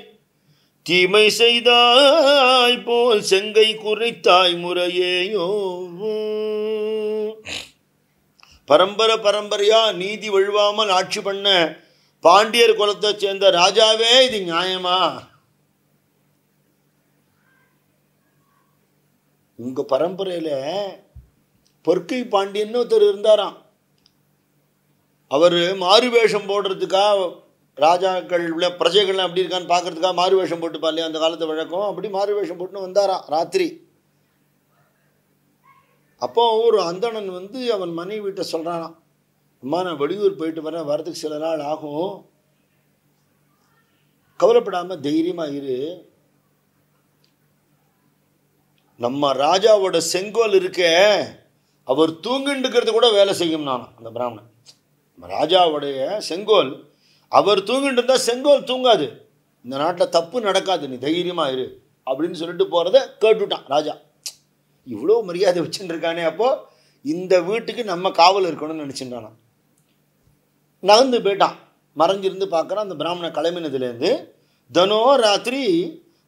தீமை செய்தாய்போல் செங்கை குறைத்தாய் முறையேயோ பரம்பரை பரம்பரையாக நீதி வழுவாமல் ஆட்சி பண்ண பாண்டியர் குலத்தை சேர்ந்த ராஜாவே இது நியாயமா உங்கள் பரம்பரையில் பொற்கை பாண்டியன்னு ஒருத்தர் இருந்தாராம் அவர் மாறுவேஷம் போடுறதுக்காக ராஜாக்கள் உள்ள பிரஜைகள்லாம் எப்படி இருக்கான்னு பார்க்குறதுக்காக மாறுவேஷம் போட்டுப்பா இல்லையா அந்த காலத்து வழக்கம் அப்படி மாறுவேஷம் போட்டுன்னு வந்தாராம் ராத்திரி அப்போ ஒரு அந்தணன் வந்து அவன் மனைவி வீட்டை சொல்கிறானாம் அம்மா நான் வெளியூர் போயிட்டு வரேன் வரதுக்கு சில நாள் ஆகும் கவலைப்படாமல் தைரியமாக இரு நம்ம ராஜாவோட செங்கோல் இருக்க அவர் தூங்கிண்டுக்கிறது கூட வேலை செய்யும் நானும் அந்த பிராமணன் நம்ம ராஜாவுடைய செங்கோல் அவர் தூங்கிட்டு இருந்தால் செங்கோல் தூங்காது இந்த நாட்டில் தப்பு நடக்காது நீ தைரியமாக இரு அப்படின்னு சொல்லிட்டு போகிறத கேட்டுவிட்டான் ராஜா இவ்வளோ மரியாதை வச்சுருக்கானே அப்போ இந்த வீட்டுக்கு நம்ம காவல் இருக்கணும்னு நினச்சிட்டானான் நகர்ந்து போயிட்டான் மறைஞ்சிருந்து பார்க்குறான் அந்த பிராமண கலைமினதுலேருந்து தினம் ராத்திரி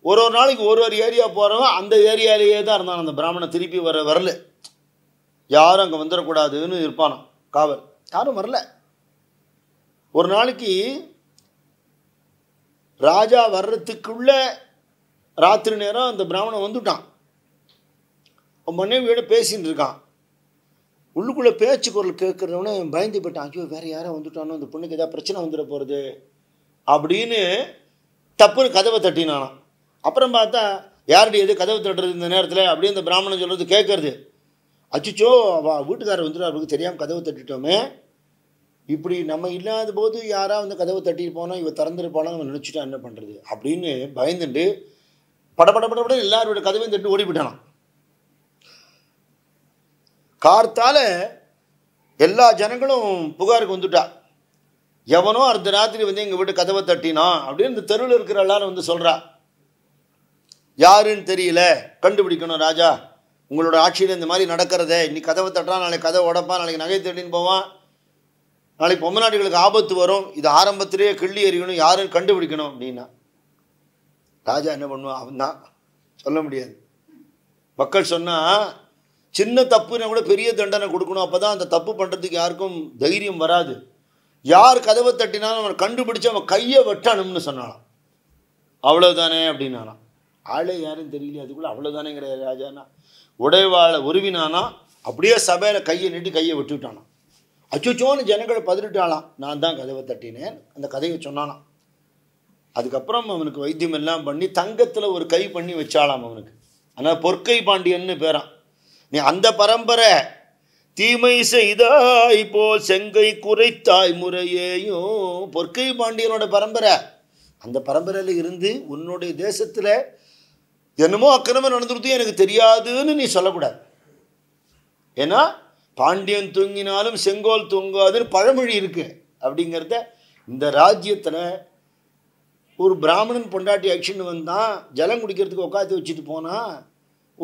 ஒரு ஒரு நாளைக்கு ஒரு ஒரு ஏரியா போகிறவன் அந்த ஏரியாலேயே தான் இருந்தான் அந்த பிராமண திருப்பி வர வரல யாரும் அங்கே வந்துடக்கூடாதுன்னு இருப்பானான் காவல் யாரும் வரல ஒரு நாளைக்கு ராஜா வர்றதுக்குள்ள ராத்திரி நேரம் அந்த பிராமணன் வந்துட்டான் மனைவியோட பேசின்னு இருக்கான் உள்ளுக்குள்ளே பேச்சு குரல் கேட்குறவனே பயந்து போயிட்டான் ஐயோ வேறு யாரோ வந்துட்டானோ அந்த பொண்ணுக்கு ஏதாவது பிரச்சனை வந்துட போகிறது அப்படின்னு தப்புன்னு கதவை தட்டினானான் அப்புறம் பார்த்தா யாருடைய எது கதவு தட்டுறது இந்த நேரத்தில் அப்படியே இந்த பிராமணன் சொல்கிறது கேட்கறது அச்சுச்சோ வா வீட்டுக்காரர் வந்துடும் அவருக்கு தெரியாமல் கதவை தட்டிட்டோமே இப்படி நம்ம இல்லாத போது யாராக வந்து கதவை தட்டியிருப்போனா இவ திறந்துருப்பானோ நம்ம நினச்சிட்டா என்ன பண்ணுறது அப்படின்னு பயந்துட்டு படபட படபட எல்லாரோட கதவையும் தட்டு ஓடி போயிட்டானான் கார்த்தால எல்லா ஜனங்களும் புகாருக்கு வந்துட்டா எவனோ அர்த்த ராத்திரி வந்து எங்கள் வீட்டு கதவை தட்டினான் அப்படின்னு இந்த தெருவில் இருக்கிற எல்லாரும் வந்து சொல்கிறா யாருன்னு தெரியல கண்டுபிடிக்கணும் ராஜா உங்களோட ஆட்சியில் இந்த மாதிரி நடக்கிறதே இன்னைக்கு கதவை தட்டான் நாளைக்கு கதவை உடப்பான் நாளைக்கு நகை தேடின்னு போவான் நாளைக்கு பொம்மை நாடுகளுக்கு ஆபத்து வரும் இது ஆரம்பத்திலேயே கிள்ளி எறியணும் யாருன்னு கண்டுபிடிக்கணும் அப்படின்னா ராஜா என்ன பண்ணுவான் அவன் தான் சொல்ல முடியாது மக்கள் சொன்னால் சின்ன தப்புன்னு கூட பெரிய தண்டனை கொடுக்கணும் அப்போ தான் அந்த தப்பு பண்ணுறதுக்கு யாருக்கும் தைரியம் வராது யார் கதவை தட்டினாலும் அவனை கண்டுபிடிச்சு அவன் கையை வெட்டணும்னு சொன்னானான் அவ்வளோதானே அப்படின்னானான் ஆளே யாரும் தெரியலையே அதுக்குள்ளே கிடையாது ராஜானா உடைவாளை உருவினானா அப்படியே சபையில் கையை நீட்டி கையை விட்டுவிட்டானான் அச்சுச்சோன்னு ஜனங்களை பதறிட்டாளாம் நான் தான் கதவை தட்டினேன் அந்த கதையை சொன்னானான் அதுக்கப்புறம் அவனுக்கு வைத்தியம் எல்லாம் பண்ணி தங்கத்தில் ஒரு கை பண்ணி வச்சாலாம் அவனுக்கு ஆனால் பொற்கை பாண்டியன்னு பேரான் நீ அந்த பரம்பரை தீமை செய்தாய் போல் செங்கை குறைத்தாய் முறையேயும் பொற்கை பாண்டியனோட பரம்பரை அந்த பரம்பரையில் இருந்து உன்னுடைய தேசத்தில் என்னமோ அக்கிரமம் நடந்துருது எனக்கு தெரியாதுன்னு நீ சொல்லக்கூடாது ஏன்னா பாண்டியன் தூங்கினாலும் செங்கோல் தூங்காதுன்னு பழமொழி இருக்கு அப்படிங்கிறத இந்த ராஜ்யத்தில் ஒரு பிராமணன் பொண்டாட்டி ஆக்ஷன் வந்தான் ஜலம் குடிக்கிறதுக்கு உட்காந்து வச்சுட்டு போனால்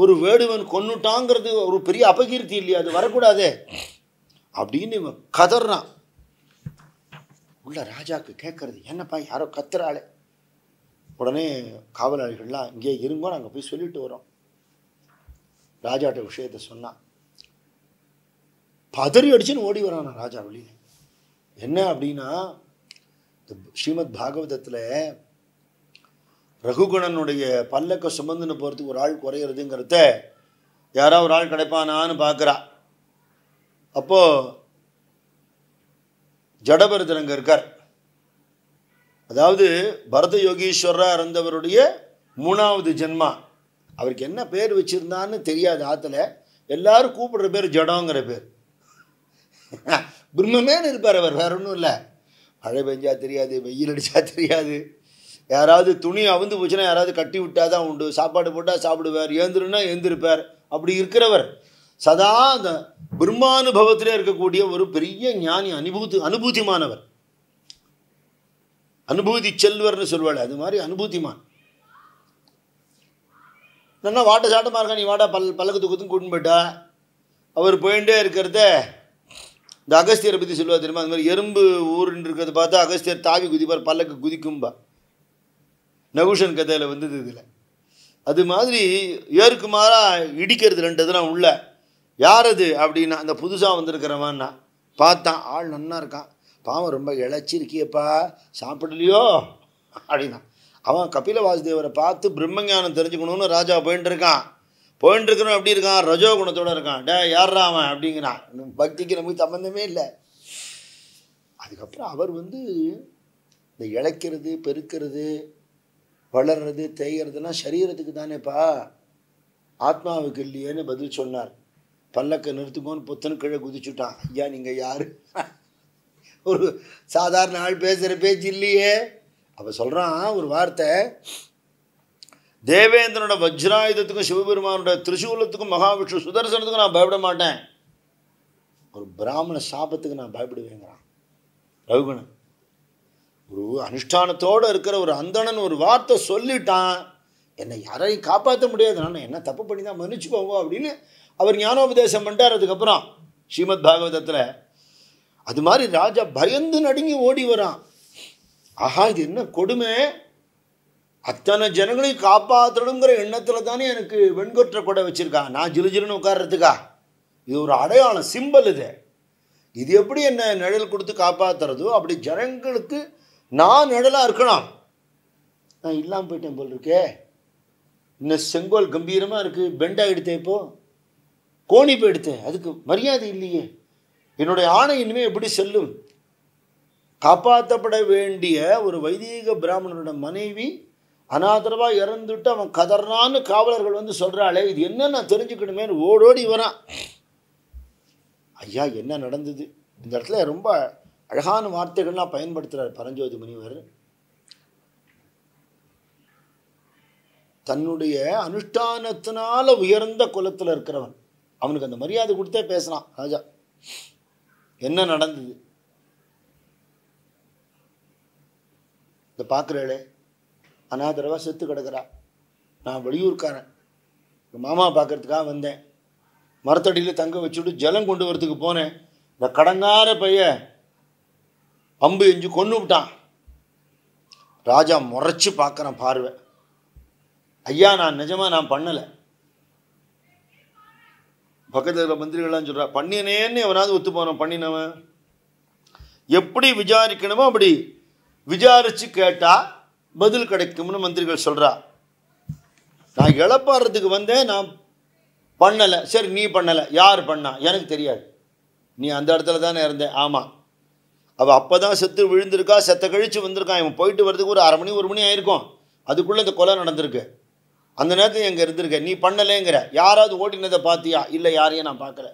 ஒரு வேடுவன் கொன்னுட்டாங்கிறது ஒரு பெரிய அபகீர்த்தி இல்லையா அது வரக்கூடாதே அப்படின்னு இவன் கதறான் உள்ள ராஜாக்கு கேட்கறது என்னப்பா யாரோ கத்துறாளே உடனே காவலாளிகள்லாம் இங்கே இருங்கோ நாங்கள் போய் சொல்லிட்டு வரோம் ராஜாட்ட விஷயத்த சொன்னான் பதறி அடிச்சுன்னு ஓடி வரான் ராஜா வெளியில் என்ன அப்படின்னா ஸ்ரீமத் பாகவதத்தில் ரகுகுணனுடைய பல்லக்க சுமந்துன்னு போகிறதுக்கு ஒரு ஆள் குறையிறதுங்கிறத யாராவது ஒரு ஆள் கிடைப்பானான்னு பார்க்குறா அப்போது ஜடபரதன் அங்கே இருக்கார் அதாவது பரத யோகீஸ்வரராக இருந்தவருடைய மூணாவது ஜென்மா அவருக்கு என்ன பேர் வச்சுருந்தான்னு தெரியாது ஆற்றுல எல்லாரும் கூப்பிடுற பேர் ஜடங்கிற பேர் பிரம்மமேனு இருப்பார் அவர் வேற ஒன்றும் இல்லை மழை பெஞ்சா தெரியாது வெயில் அடித்தா தெரியாது யாராவது துணி அவுந்து போச்சுன்னா யாராவது கட்டி விட்டால் தான் உண்டு சாப்பாடு போட்டால் சாப்பிடுவார் ஏந்திருன்னா ஏந்திருப்பார் அப்படி இருக்கிறவர் சதா அந்த பிரம்மானுபவத்திலே இருக்கக்கூடிய ஒரு பெரிய ஞானி அனுபூதி அனுபூதிமானவர் அனுபூதி செல்வர்னு சொல்வாள் அது மாதிரி அனுபூதிமான் நல்லா வாட்ட சாட்டமாக இருக்கா நீ வாடா பல் பல்லக்கு தூக்கத்தும் கூட்டின்னு போயிட்டா அவர் போயிட்டே இருக்கிறத இந்த அகஸ்தியரை பற்றி சொல்லுவார் தெரியுமா அது மாதிரி எறும்பு ஊருன்னு இருக்கிறத பார்த்தா அகஸ்தியர் தாவி குதிப்பார் பல்லக்கு குதிக்கும்பா நகுஷன் கதையில் வந்தது இதில் அது மாதிரி ஏற்கு மாறாக இடிக்கிறது ரெண்டு இதெல்லாம் உள்ள யார் அது அப்படின்னா அந்த புதுசாக வந்திருக்கிறவன்னா பார்த்தான் ஆள் நன்னா இருக்கான் பாவம் ரொம்ப இழைச்சிருக்கியப்பா சாப்பிடலையோ அப்படின்னா அவன் கபில வாசுதேவரை பார்த்து பிரம்மஞானம் தெரிஞ்சுக்கணும்னு ராஜா போயிட்டு இருக்கான் போயின்ட்டு இருக்கணும் அப்படி இருக்கான் ரஜோ குணத்தோடு இருக்கான் டே யாரா அவன் அப்படிங்கிறான் பக்திக்கு நமக்கு சம்மந்தமே இல்லை அதுக்கப்புறம் அவர் வந்து இந்த இழைக்கிறது பெருக்கிறது வளர்றது தேய்கிறதுலாம் சரீரத்துக்கு தானேப்பா ஆத்மாவுக்கு இல்லையேன்னு பதில் சொன்னார் பல்லக்க நிறுத்துங்கோன்னு புத்தன் கீழே குதிச்சுட்டான் ஐயா நீங்கள் யார் ஒரு சாதாரண ஆள் பேசுகிற பேச்சு இல்லையே அப்போ சொல்கிறான் ஒரு வார்த்தை தேவேந்திரனோட வஜ்ராயுதத்துக்கும் சிவபெருமானோட திருசூலத்துக்கும் மகாவிஷ்ணு சுதர்சனத்துக்கும் நான் பயப்பட மாட்டேன் ஒரு பிராமண சாபத்துக்கு நான் பயப்படுவேங்கிறான் ரகுகுணன் ஒரு அனுஷ்டானத்தோடு இருக்கிற ஒரு அந்தணன் ஒரு வார்த்தை சொல்லிட்டான் என்னை யாரையும் காப்பாற்ற முடியாது நான் என்ன தப்பு பண்ணி தான் போவோம் அப்படின்னு அவர் ஞானோபதேசம் பண்ணிட்டார் அதுக்கப்புறம் ஸ்ரீமத் பாகவதத்தில் அது மாதிரி ராஜா பயந்து நடுங்கி ஓடி வரான் ஆஹா இது என்ன கொடுமை அத்தனை ஜனங்களையும் காப்பாற்றணுங்கிற எண்ணத்தில் தானே எனக்கு வெண்கொற்ற கொடை வச்சுருக்கான் நான் ஜிலு ஜிலுன்னு உட்கார்றதுக்கா இது ஒரு அடையாளம் சிம்பல் இது இது எப்படி என்ன நிழல் கொடுத்து காப்பாற்றுறதோ அப்படி ஜனங்களுக்கு நான் நிழலாக இருக்கணும் நான் இல்லாமல் போயிட்டேன் போல் இருக்கே இன்னும் செங்கோல் கம்பீரமாக இருக்குது பெண்டாக எடுத்தேன் இப்போது கோணி போயிடுத்தேன் அதுக்கு மரியாதை இல்லையே என்னுடைய ஆணை இனிமேல் எப்படி செல்லும் காப்பாற்றப்பட வேண்டிய ஒரு வைதீக பிராமணனோட மனைவி அனாதரவாக இறந்துட்டு அவன் கதர்னான்னு காவலர்கள் வந்து சொல்கிறாளே இது என்ன நான் தெரிஞ்சுக்கணுமே ஓடோடி வரான் ஐயா என்ன நடந்தது இந்த இடத்துல ரொம்ப அழகான வார்த்தைகள்லாம் பயன்படுத்துகிறார் பரஞ்சோதி முனிவர் தன்னுடைய அனுஷ்டானத்தினால உயர்ந்த குலத்தில் இருக்கிறவன் அவனுக்கு அந்த மரியாதை கொடுத்தே பேசலாம் ராஜா என்ன நடந்தது இந்த பார்க்குறாளே அநாதரவா செத்து கிடக்கிறா நான் வெளியூர்க்காரன் மாமா பார்க்கறதுக்காக வந்தேன் மரத்தடியில் தங்க வச்சுட்டு ஜலம் கொண்டு வரத்துக்கு போனேன் இந்த கடங்கார பையன் அம்பு எஞ்சு கொண்டு விட்டான் ராஜா முறைச்சி பார்க்குறேன் பார்வை ஐயா நான் நிஜமாக நான் பண்ணலை பக்கத்தில் இருக்கிற மந்திரிகள்லாம் சொல்கிறா பண்ணினேன்னு எவனாவது ஒத்துப்போனோம் பண்ணினவன் எப்படி விசாரிக்கணுமோ அப்படி விசாரித்து கேட்டால் பதில் கிடைக்கும்னு மந்திரிகள் சொல்கிறா நான் இழப்பாடுறதுக்கு வந்தேன் நான் பண்ணலை சரி நீ பண்ணலை யார் பண்ணா எனக்கு தெரியாது நீ அந்த இடத்துல தானே இருந்தேன் ஆமாம் அவள் அப்போ தான் செத்து விழுந்திருக்கா செத்த கழித்து வந்திருக்கான் இவன் போயிட்டு வரதுக்கு ஒரு அரை மணி ஒரு மணி ஆயிருக்கும் அதுக்குள்ளே இந்த கொலை நடந்திருக்கு அந்த நேரத்தில் எங்கே இருந்திருக்க நீ பண்ணலேங்கிற யாராவது ஓட்டினதை பார்த்தியா இல்லை யாரையும் நான் பார்க்கல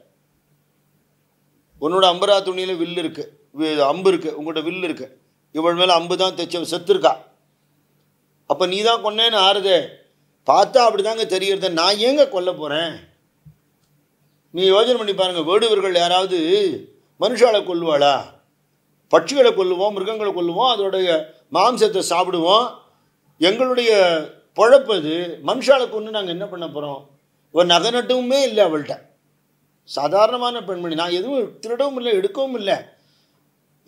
உன்னோட அம்பரா துணியில் வில்லு இருக்குது அம்பு இருக்குது உங்கள்கிட்ட வில்லு இருக்குது இவள் மேலே அம்பு தான் தைச்ச செத்துருக்கா அப்போ நீ தான் கொன்னேன்னு ஆறுது பார்த்தா அப்படி தாங்க தெரியறது நான் ஏங்க கொல்ல போகிறேன் நீ யோஜனை பண்ணி பாருங்கள் வேடுவர்கள் யாராவது மனுஷாவை கொல்லுவாளா பட்சிகளை கொல்லுவோம் மிருகங்களை கொல்லுவோம் அதோடைய மாம்சத்தை சாப்பிடுவோம் எங்களுடைய பழப்பது இது மனுஷாலை கொண்டு நாங்கள் என்ன பண்ண போகிறோம் ஒரு நகை இல்லை அவள்கிட்ட சாதாரணமான பெண்மணி நான் எதுவும் திருடவும் இல்லை எடுக்கவும் இல்லை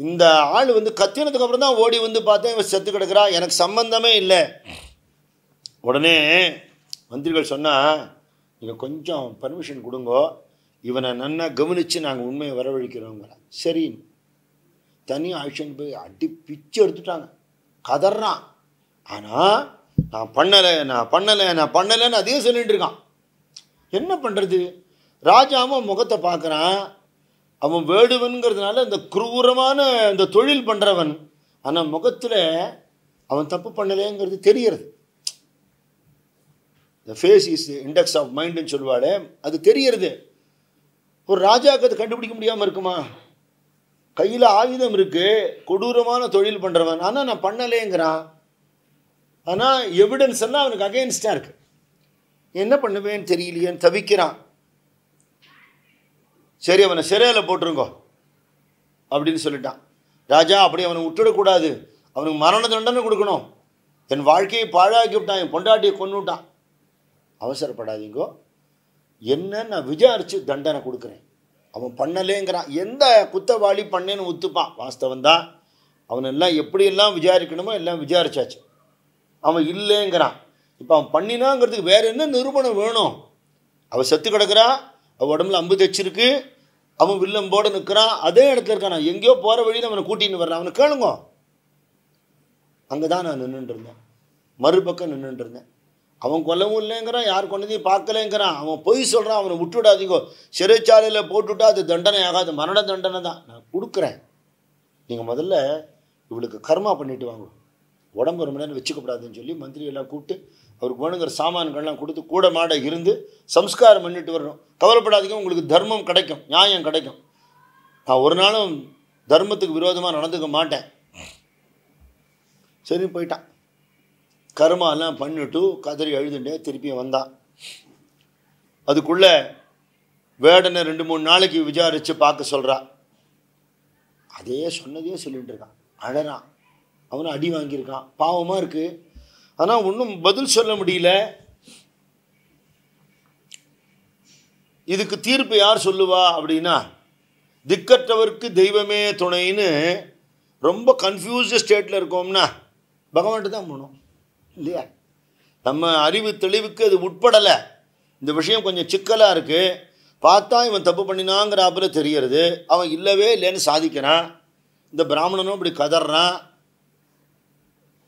இந்த ஆள் வந்து கத்தினதுக்கு அப்புறம் தான் ஓடி வந்து பார்த்தேன் இவன் செத்து கிடக்கிறா எனக்கு சம்பந்தமே இல்லை உடனே மந்திரிகள் சொன்னால் நீங்கள் கொஞ்சம் பர்மிஷன் கொடுங்கோ இவனை நன்னா கவனித்து நாங்கள் உண்மையை வரவழைக்கிறோங்கிற சரின்னு தனி ஆக்ஷன் போய் அடி பிச்சு எடுத்துட்டாங்க கதறான் ஆனால் நான் பண்ணலை நான் பண்ணலை நான் பண்ணலைன்னு அதையும் சொல்லிட்டு இருக்கான் என்ன பண்ணுறது ராஜாவும் முகத்தை பார்க்குறான் அவன் வேடுவனுங்கிறதுனால இந்த குரூரமான இந்த தொழில் பண்ணுறவன் ஆனால் முகத்தில் அவன் தப்பு பண்ணலேங்கிறது தெரியறது இந்த ஃபேஸ் இஸ் இண்டெக்ஸ் ஆஃப் மைண்டுன்னு சொல்லுவாள் அது தெரியறது ஒரு ராஜாவுக்கு அது கண்டுபிடிக்க முடியாமல் இருக்குமா கையில் ஆயுதம் இருக்குது கொடூரமான தொழில் பண்ணுறவன் ஆனால் நான் பண்ணலேங்கிறான் ஆனால் எவிடன்ஸ் எல்லாம் அவனுக்கு அகெயின்ஸ்டாக இருக்குது என்ன பண்ணுவேன்னு தெரியலையேன்னு தவிக்கிறான் சரி அவனை சிறையில் போட்டிருங்கோ அப்படின்னு சொல்லிட்டான் ராஜா அப்படி அவனை விட்டுடக்கூடாது அவனுக்கு மரண தண்டனை கொடுக்கணும் என் வாழ்க்கையை பாழாக்கி விட்டான் என் பொண்டாட்டியை விட்டான் அவசரப்படாதீங்கோ என்ன நான் விசாரித்து தண்டனை கொடுக்குறேன் அவன் பண்ணலேங்கிறான் எந்த குத்தவாளி பண்ணேன்னு ஒத்துப்பான் வாஸ்தவம் தான் அவனெல்லாம் எப்படியெல்லாம் விசாரிக்கணுமோ எல்லாம் விசாரிச்சாச்சு அவன் இல்லைங்கிறான் இப்போ அவன் பண்ணினாங்கிறதுக்கு வேறு என்ன நிரூபணம் வேணும் அவன் செத்து கிடக்கிறான் அவள் உடம்புல அம்பு தைச்சிருக்கு அவன் போட நிற்கிறான் அதே இடத்துல இருக்கான் நான் எங்கேயோ போகிற வழியில் அவனை கூட்டின்னு வர்றான் அவனை கேளுங்க அங்கே தான் நான் நின்றுட்டு இருந்தேன் மறுபக்கம் நின்றுட்டு இருந்தேன் அவன் கொல்லவும் இல்லைங்கிறான் யார் கொண்டதையும் பார்க்கலங்கிறான் அவன் பொய் சொல்கிறான் அவனை விட்டுவிடாதீங்கோ சிறைச்சாலையில் போட்டுவிட்டா அது தண்டனை ஆகாது மரண தண்டனை தான் நான் கொடுக்குறேன் நீங்கள் முதல்ல இவளுக்கு கர்மா பண்ணிட்டு வாங்க உடம்பு ரொம்ப நேரம் வச்சுக்கப்படாதுன்னு சொல்லி மந்திரியெல்லாம் கூப்பிட்டு அவருக்கு வேணுங்கிற சாமான்கள்லாம் கொடுத்து கூட மாட இருந்து சம்ஸ்காரம் பண்ணிட்டு வரணும் கவலைப்படாதீங்க உங்களுக்கு தர்மம் கிடைக்கும் நியாயம் கிடைக்கும் நான் ஒரு நாளும் தர்மத்துக்கு விரோதமாக நடந்துக்க மாட்டேன் சரி போயிட்டான் கருமாலாம் பண்ணிட்டு கதறி எழுதுண்டே திருப்பியும் வந்தான் அதுக்குள்ளே வேடனை ரெண்டு மூணு நாளைக்கு விசாரித்து பார்க்க சொல்கிறா அதே சொன்னதே சொல்லிகிட்டு இருக்கான் அழறான் அவனும் அடி வாங்கியிருக்கான் பாவமாக இருக்குது ஆனால் ஒன்றும் பதில் சொல்ல முடியல இதுக்கு தீர்ப்பு யார் சொல்லுவா அப்படின்னா திக்கற்றவருக்கு தெய்வமே துணைன்னு ரொம்ப கன்ஃபியூஸ்ட் ஸ்டேட்டில் இருக்கோம்னா பகவான்கிட்ட தான் போகணும் இல்லையா நம்ம அறிவு தெளிவுக்கு அது உட்படலை இந்த விஷயம் கொஞ்சம் சிக்கலாக இருக்குது பார்த்தா இவன் தப்பு பண்ணினாங்கிற அப்புறம் தெரிகிறது அவன் இல்லவே இல்லைன்னு சாதிக்கிறான் இந்த பிராமணனும் இப்படி கதறான்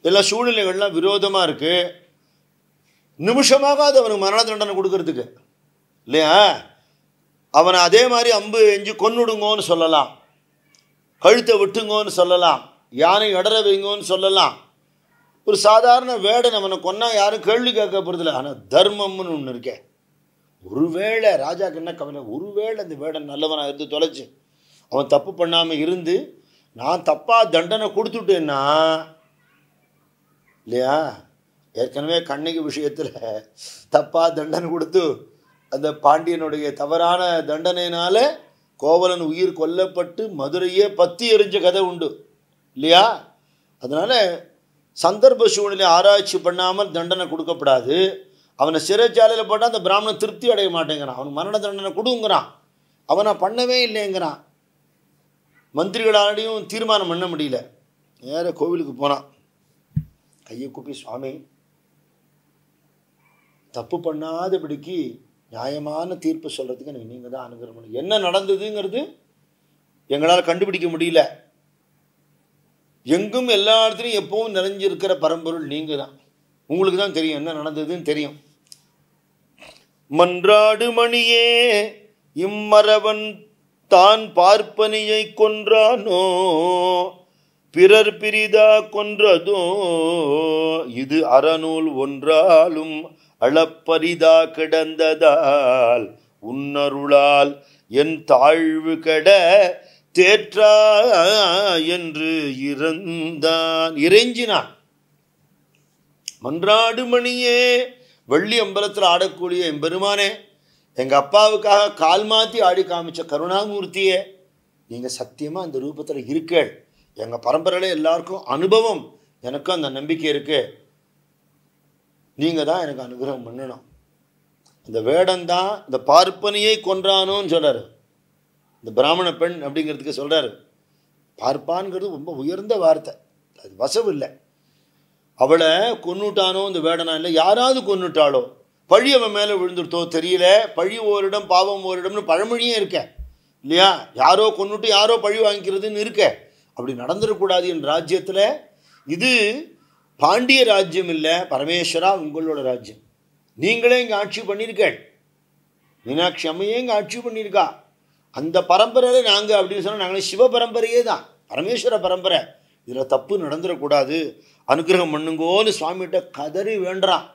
எல்லா சூழ்நிலைகள்லாம் விரோதமாக இருக்குது நிமிஷமாக அது அவனுக்கு மரண தண்டனை கொடுக்கறதுக்கு இல்லையா அவனை அதே மாதிரி அம்பு எஞ்சி கொன்னுடுங்கோன்னு சொல்லலாம் கழுத்தை விட்டுங்கோன்னு சொல்லலாம் யானை இடற வைங்கோன்னு சொல்லலாம் ஒரு சாதாரண வேடன் நம்ம கொன்னா யாரும் கேள்வி கேட்க போகிறதில்ல ஆனால் தர்மம்னு ஒன்று இருக்கேன் ஒருவேளை ராஜாவுக்கு என்ன கவலை ஒருவேளை அந்த வேடன் நல்லவனாக இருந்து தொலைச்சு அவன் தப்பு பண்ணாமல் இருந்து நான் தப்பாக தண்டனை கொடுத்துட்டேன்னா இல்லையா ஏற்கனவே கண்ணகி விஷயத்தில் தப்பாக தண்டனை கொடுத்து அந்த பாண்டியனுடைய தவறான தண்டனையினால கோவலன் உயிர் கொல்லப்பட்டு மதுரையே பத்தி எரிஞ்ச கதை உண்டு இல்லையா அதனால் சந்தர்ப்ப சூழ்நிலை ஆராய்ச்சி பண்ணாமல் தண்டனை கொடுக்கப்படாது அவனை சிறைச்சாலையில் போட்டால் அந்த பிராமணன் திருப்தி அடைய மாட்டேங்கிறான் அவனுக்கு மரண தண்டனை கொடுங்கிறான் அவனை பண்ணவே இல்லைங்கிறான் மந்திரிகளாலையும் தீர்மானம் பண்ண முடியல நேர கோவிலுக்கு போனான் கையை கூப்பி சுவாமி தப்பு பண்ணாதபடிக்கு நியாயமான தீர்ப்பு சொல்கிறதுக்கு எனக்கு நீங்கள் தான் அனுகிற முடியும் என்ன நடந்ததுங்கிறது எங்களால் கண்டுபிடிக்க முடியல எங்கும் எல்லா இடத்துலையும் எப்பவும் நிறைஞ்சிருக்கிற பரம்பொருள் நீங்கள் தான் உங்களுக்கு தான் தெரியும் என்ன நடந்ததுன்னு தெரியும் மன்றாடு மணியே இம்மரவன் தான் பார்ப்பனியை கொன்றானோ பிறர் பிரிதா கொன்றதோ இது அறநூல் ஒன்றாலும் அளப்பரிதா கிடந்ததால் உன்னருளால் என் தாழ்வு கெட தேற்றா என்று இறந்தான் இறைஞ்சினான் மன்றாடு மணியே வெள்ளி அம்பலத்தில் ஆடக்கூடிய எம்பெருமானே எங்கள் அப்பாவுக்காக கால் மாற்றி ஆடி காமிச்ச கருணாமூர்த்தியே நீங்கள் சத்தியமாக அந்த ரூபத்தில் இருக்கேள் எங்கள் பரம்பரையில் எல்லாருக்கும் அனுபவம் எனக்கும் அந்த நம்பிக்கை இருக்குது நீங்கள் தான் எனக்கு அனுகிரகம் பண்ணணும் இந்த வேடந்தான் இந்த பார்ப்பனையை கொன்றானோன்னு சொல்கிறார் இந்த பிராமண பெண் அப்படிங்கிறதுக்கு சொல்கிறார் பார்ப்பான்ங்கிறது ரொம்ப உயர்ந்த வார்த்தை அது வசவு இல்லை அவளை கொன்னுட்டானோ இந்த வேடனா இல்லை யாராவது கொன்னுட்டாளோ பழி அவன் மேலே விழுந்துருத்தோ தெரியல பழி ஓரிடம் பாவம் ஓரிடம்னு பழமொழியே இருக்க இல்லையா யாரோ கொன்னுட்டு யாரோ பழி வாங்கிக்கிறதுன்னு இருக்க அப்படி நடந்துடக்கூடாது என் ராஜ்யத்தில் இது பாண்டிய ராஜ்யம் இல்லை பரமேஸ்வரா உங்களோட ராஜ்யம் நீங்களே இங்கே ஆட்சி பண்ணியிருக்கேன் மீனாட்சி அம்மையே இங்கே ஆட்சி பண்ணியிருக்கா அந்த பரம்பரையில் நாங்கள் அப்படின்னு சொன்னால் நாங்கள் சிவ பரம்பரையே தான் பரமேஸ்வர பரம்பரை இதில் தப்பு நடந்துடக்கூடாது அனுகிரகம் பண்ணுங்கோன்னு சுவாமிகிட்ட கதறி வேண்டான்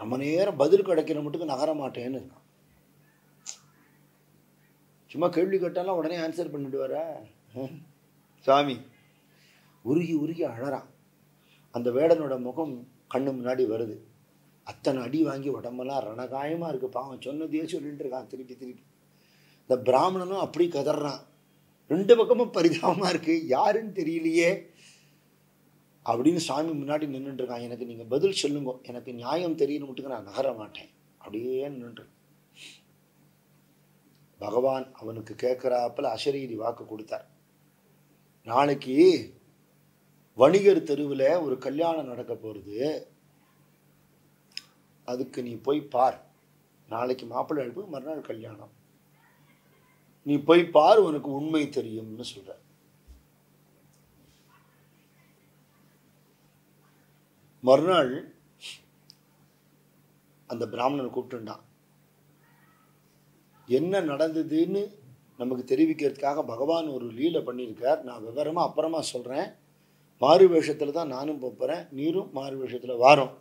ரொம்ப நேரம் பதில் கிடைக்கிற மட்டுக்கு நகர மாட்டேன்னு இருக்கான் சும்மா கேள்வி கேட்டாலும் உடனே ஆன்சர் வர சாமி உருகி உருகி அழறான் அந்த வேடனோட முகம் கண்ணு முன்னாடி வருது அத்தனை அடி வாங்கி உடம்பெல்லாம் ரணகாயமாக இருக்குது பாவம் சொன்னதே சொல்லிட்டு இருக்கான் திருப்பி திருப்பி இந்த பிராமணனும் அப்படி கதறான் ரெண்டு பக்கமும் பரிதாபமாக இருக்கு யாருன்னு தெரியலையே அப்படின்னு சாமி முன்னாடி இருக்கான் எனக்கு நீங்கள் பதில் சொல்லுங்க எனக்கு நியாயம் தெரியணுட்டுக்கு நான் நகர மாட்டேன் அப்படியே நின்று பகவான் அவனுக்கு கேட்குறாப்பில் அசரீதி வாக்கு கொடுத்தார் நாளைக்கு வணிகர் தெருவில் ஒரு கல்யாணம் நடக்க போகிறது அதுக்கு நீ போய் பார் நாளைக்கு மாப்பிள்ளை அழைப்பு மறுநாள் கல்யாணம் நீ போய் பார் உனக்கு உண்மை தெரியும்னு சொல்ற மறுநாள் அந்த பிராமணனை கூப்பிட்டுண்டான் என்ன நடந்ததுன்னு நமக்கு தெரிவிக்கிறதுக்காக பகவான் ஒரு லீலை பண்ணியிருக்கார் நான் விவரமாக அப்புறமா சொல்கிறேன் மாறு வேஷத்தில் தான் நானும் போகிறேன் நீரும் மாறு வேஷத்தில் வாரம்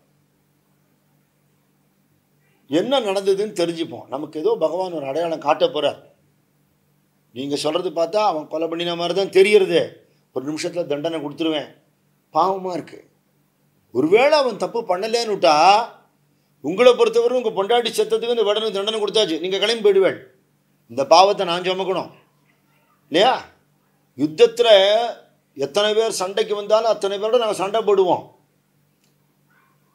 என்ன நடந்ததுன்னு தெரிஞ்சுப்போம் நமக்கு ஏதோ பகவான் ஒரு அடையாளம் காட்ட போகிறார் நீங்கள் சொல்கிறது பார்த்தா அவன் கொலை பண்ணின மாதிரி தான் தெரியறது ஒரு நிமிஷத்தில் தண்டனை கொடுத்துருவேன் பாவமாக இருக்குது ஒருவேளை அவன் தப்பு பண்ணலேன்னு விட்டா உங்களை பொறுத்தவரை உங்கள் பொண்டாட்டி செத்தத்துக்கு இந்த உடனே தண்டனை கொடுத்தாச்சு நீங்கள் கிளம்பி போயிடுவேள் இந்த பாவத்தை நான் சுமக்கணும் இல்லையா யுத்தத்தில் எத்தனை பேர் சண்டைக்கு வந்தாலும் அத்தனை பேரோட நாங்கள் சண்டை போடுவோம்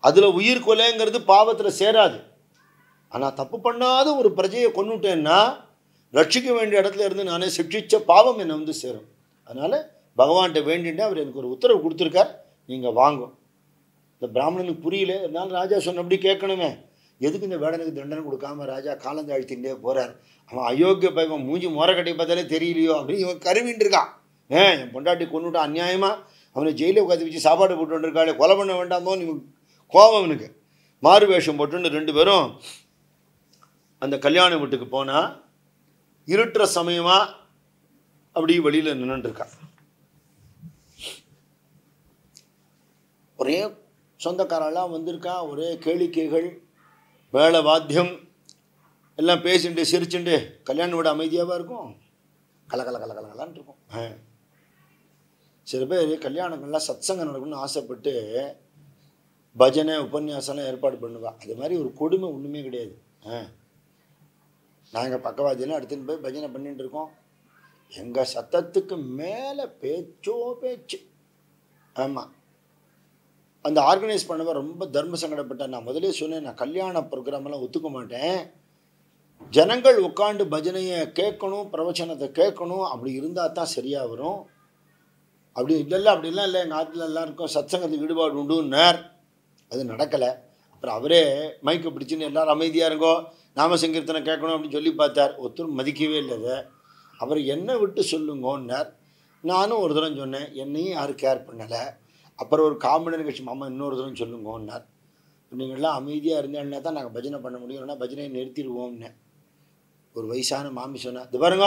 அதில் உயிர் கொலைங்கிறது பாவத்தில் சேராது ஆனால் தப்பு பண்ணாத ஒரு பிரஜையை கொண்டுட்டேன்னா ரட்சிக்க வேண்டிய இடத்துல இருந்து நானே சிக்ஷித்த பாவம் என்னை வந்து சேரும் அதனால் பகவான்கிட்ட வேண்டிட்டு அவர் எனக்கு ஒரு உத்தரவு கொடுத்துருக்கார் நீங்கள் வாங்கும் இந்த பிராமணனுக்கு புரியல இருந்தாலும் ராஜா சொன்னபடி கேட்கணுமே எதுக்கு இந்த வேடனுக்கு தண்டனை கொடுக்காம ராஜா காலம் போகிறார் அவன் அயோக்கிய பைவன் மூஞ்சி கட்டி பார்த்தாலே தெரியலையோ அப்படின்னு இவன் கருவின்னு இருக்கான் ஏன் என் பொண்டாட்டி கொண்டுட்டான் அநியாயமாக அவனை ஜெயிலில் உட்காந்து வச்சு சாப்பாடு போட்டு இருக்காளே கொலை பண்ண வேண்டாமோன்னு இவன் கோபம் அவனுக்கு மாறு வேஷம் போட்டுன்னு ரெண்டு பேரும் அந்த கல்யாண வீட்டுக்கு போனால் இருட்டுற சமயமாக அப்படி வெளியில் நின்றுட்டுருக்கா ஒரே சொந்தக்காரெல்லாம் வந்திருக்கா ஒரே கேளிக்கைகள் வேலை வாத்தியம் எல்லாம் பேசிண்டு சிரிச்சுண்டு கல்யாண வீடு அமைதியாகவா இருக்கும் கலகல கல கலகலான் இருக்கும் சில பேர் கல்யாணங்கள்லாம் சத்சங்கம் நடக்கணும்னு ஆசைப்பட்டு பஜனை உபன்யாசம்லாம் ஏற்பாடு பண்ணுவா அது மாதிரி ஒரு கொடுமை ஒன்றுமே கிடையாது ஆ நாங்கள் பக்கவாதியெல்லாம் எடுத்துகிட்டு போய் பஜனை பண்ணிட்டு இருக்கோம் எங்கள் சத்தத்துக்கு மேலே பேச்சோ பேச்சு ஆமாம் அந்த ஆர்கனைஸ் பண்ணவன் ரொம்ப தர்ம சங்கடப்பட்டேன் நான் முதலே சொன்னேன் நான் கல்யாண ப்ரோக்ராமெல்லாம் ஒத்துக்க மாட்டேன் ஜனங்கள் உட்காந்து பஜனையை கேட்கணும் பிரவச்சனத்தை கேட்கணும் அப்படி இருந்தால் தான் சரியாக வரும் அப்படி இல்லைல்ல அப்படிலாம் இல்லை எங்கள் ஆற்றுல எல்லாருக்கும் சத்சங்கத்துக்கு ஈடுபாடு நேர் அது நடக்கலை அப்புறம் அவரே மைக்கை பிடிச்சின்னு எல்லோரும் அமைதியாக இருக்கோம் சங்கீர்த்தனை கேட்கணும் அப்படின்னு சொல்லி பார்த்தார் ஒருத்தர் மதிக்கவே இல்லை அதை அவர் என்னை விட்டு சொல்லுங்கன்னார் நானும் ஒரு தரம் சொன்னேன் என்னையும் யாரும் கேர் பண்ணலை அப்புறம் ஒரு காமெடி நிகழ்ச்சி மாமா இன்னொரு தரம் சொல்லுங்கன்னார் நீங்கள்லாம் அமைதியாக இருந்தேன்னா தான் நாங்கள் பஜனை பண்ண முடியும் முடியும்னா பஜனையை நிறுத்திடுவோம்னு ஒரு வயசான மாமி சொன்னேன் இது பாருங்க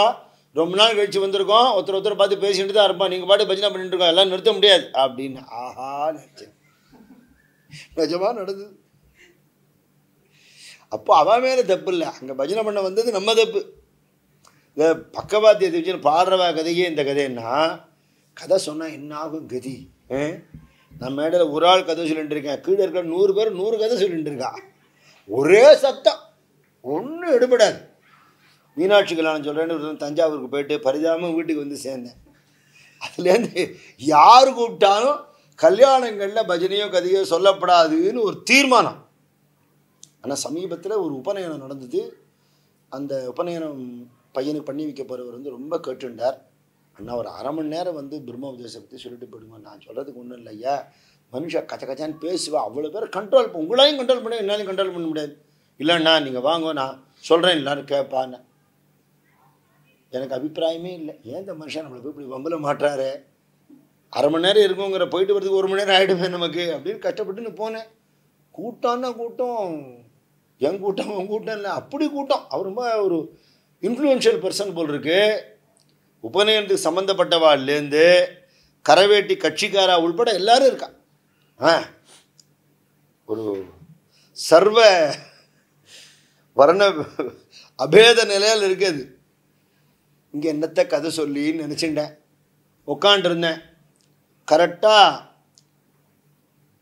ரொம்ப நாள் கழிச்சு வந்திருக்கோம் ஒருத்தர் ஒருத்தர் பார்த்து பேசிட்டு தான் இருப்பான் நீங்கள் பாட்டு பஜனை பண்ணிட்டு இருக்கோம் எல்லாம் நிறுத்த முடியாது அப்படின்னு ஆஹா நினச்சேன் நிஜமாக நடந்தது அப்போ அவன் மேலே தப்பு இல்லை அங்கே பஜனை பண்ண வந்தது நம்ம தப்பு இந்த பக்கவாத்திய வச்சு பாடுறவா கதையே இந்த கதைன்னா கதை சொன்னால் என்ன ஆகும் கதி நம்ம மேடையில் ஒரு ஆள் கதை சொல்லிட்டு இருக்கேன் கீழே இருக்கிற நூறு பேர் நூறு கதை சொல்லிட்டு இருக்கா ஒரே சத்தம் ஒன்றும் எடுபடாது மீனாட்சி கல்யாணம் சொல்கிறேன்னு தஞ்சாவூருக்கு போயிட்டு பரிதாபம் வீட்டுக்கு வந்து சேர்ந்தேன் அதுலேருந்து யார் கூப்பிட்டாலும் கல்யாணங்களில் பஜனையோ கதையோ சொல்லப்படாதுன்னு ஒரு தீர்மானம் ஆனால் சமீபத்தில் ஒரு உபநயனம் நடந்தது அந்த உபநயனம் பையனுக்கு பண்ணி வைக்க போகிறவர் வந்து ரொம்ப கேட்டுண்டார் அண்ணா ஒரு அரை மணி நேரம் வந்து பிரம்ம உபதேசம் பற்றி சொல்லிட்டு போயிடுங்க நான் சொல்கிறதுக்கு ஒன்றும் ஐயா மனுஷன் கச்ச கச்சான்னு பேசுவா அவ்வளோ பேர் கண்ட்ரோல் உங்களாலையும் கண்ட்ரோல் பண்ண என்னாலையும் கண்ட்ரோல் பண்ண முடியாது இல்லைண்ணா நீங்கள் வாங்க நான் சொல்கிறேன் எல்லாரும் கேட்பான்னு எனக்கு அபிப்பிராயமே இல்லை ஏன் இந்த மனுஷன் நம்மளை போய் இப்படி வம்பல மாட்டுறாரு அரை மணி நேரம் இருக்குங்கிற போயிட்டு வரதுக்கு ஒரு மணி நேரம் ஆகிடுமே நமக்கு அப்படின்னு கஷ்டப்பட்டுன்னு போனேன் கூட்டம்னா கூட்டம் என் கூட்டம் உன் கூட்டம் இல்லை அப்படி கூட்டம் அவர் ரொம்ப ஒரு இன்ஃப்ளூயன்ஷியல் பர்சன் போல் இருக்கு உபநயனத்துக்கு சம்மந்தப்பட்டவாள்லேருந்து கரவேட்டி கட்சிக்காரா உள்பட எல்லாரும் இருக்கா ஆ ஒரு சர்வ வர்ண அபேத நிலையில் இருக்குது இங்கே என்னத்த கதை சொல்லின்னு நினச்சிட்டேன் உட்காண்டிருந்தேன் கரெக்டாக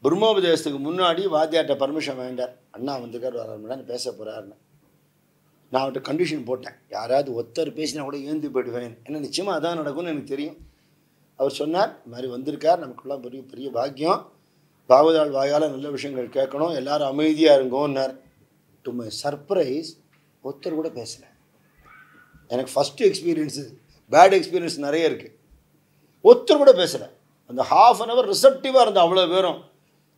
பிரம்மோபதேசத்துக்கு முன்னாடி வாத்தியார்கிட்ட பர்மிஷன் வாங்கிட்டார் அண்ணா வந்துக்கார் வராருன்னு பேச போகிறாருன்னு நான் அவர்கிட்ட கண்டிஷன் போட்டேன் யாராவது ஒத்தர் பேசினா கூட ஏந்தி போயிடுவேன் ஏன்னா நிச்சயமாக அதான் நடக்கும்னு எனக்கு தெரியும் அவர் சொன்னார் இது மாதிரி வந்திருக்கார் நமக்குலாம் பெரிய பெரிய பாக்கியம் பாவதாள் வாயால் நல்ல விஷயங்கள் கேட்கணும் எல்லாரும் அமைதியாக இருங்கோன்னார் டு மை சர்ப்ரைஸ் ஒருத்தர் கூட பேசலை எனக்கு ஃபஸ்ட்டு எக்ஸ்பீரியன்ஸு பேட் எக்ஸ்பீரியன்ஸ் நிறைய இருக்குது ஒருத்தர் கூட பேசலை அந்த ஹாஃப் அன் ஹவர் ரிசப்டிவாக இருந்தால் அவ்வளோ பேரும்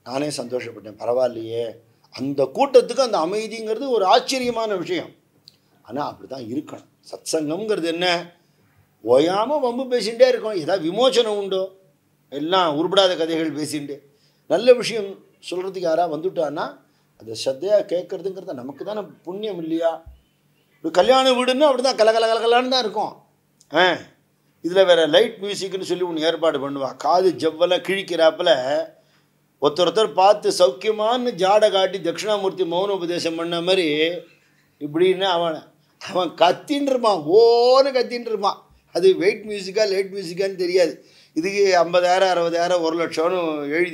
நானே சந்தோஷப்பட்டேன் பரவாயில்லையே அந்த கூட்டத்துக்கு அந்த அமைதிங்கிறது ஒரு ஆச்சரியமான விஷயம் ஆனால் அப்படி தான் இருக்கணும் சத்சங்கம்ங்கிறது என்ன ஓயாமல் வம்பு பேசிகிட்டே இருக்கோம் ஏதாவது விமோச்சனம் உண்டோ எல்லாம் உருப்படாத கதைகள் பேசிட்டு நல்ல விஷயம் சொல்கிறதுக்கு யாராக வந்துட்டான்னா அதை சத்தையாக கேட்குறதுங்கிறத நமக்கு தானே புண்ணியம் இல்லையா ஒரு கல்யாண வீடுன்னு அப்படி தான் கலகல கலகலான்னு தான் இருக்கும் ஆ இதில் வேறு லைட் மியூசிக்னு சொல்லி ஒன்று ஏற்பாடு பண்ணுவாள் காது ஜவ்வெல்லாம் கிழிக்கிறாப்பில் ஒருத்தர் பார்த்து சௌக்கியமானு ஜாடை காட்டி தட்சிணாமூர்த்தி மௌன உபதேசம் பண்ண மாதிரி இப்படின்னு அவன் அவன் கத்தின்னு இருப்பான் ஓன்னு கத்தின்னு இருப்பான் அது வெயிட் மியூசிக்கா லேட் மியூசிக்கான்னு தெரியாது இதுக்கு ஐம்பதாயிரம் அறுபதாயிரம் ஒரு லட்சம்னு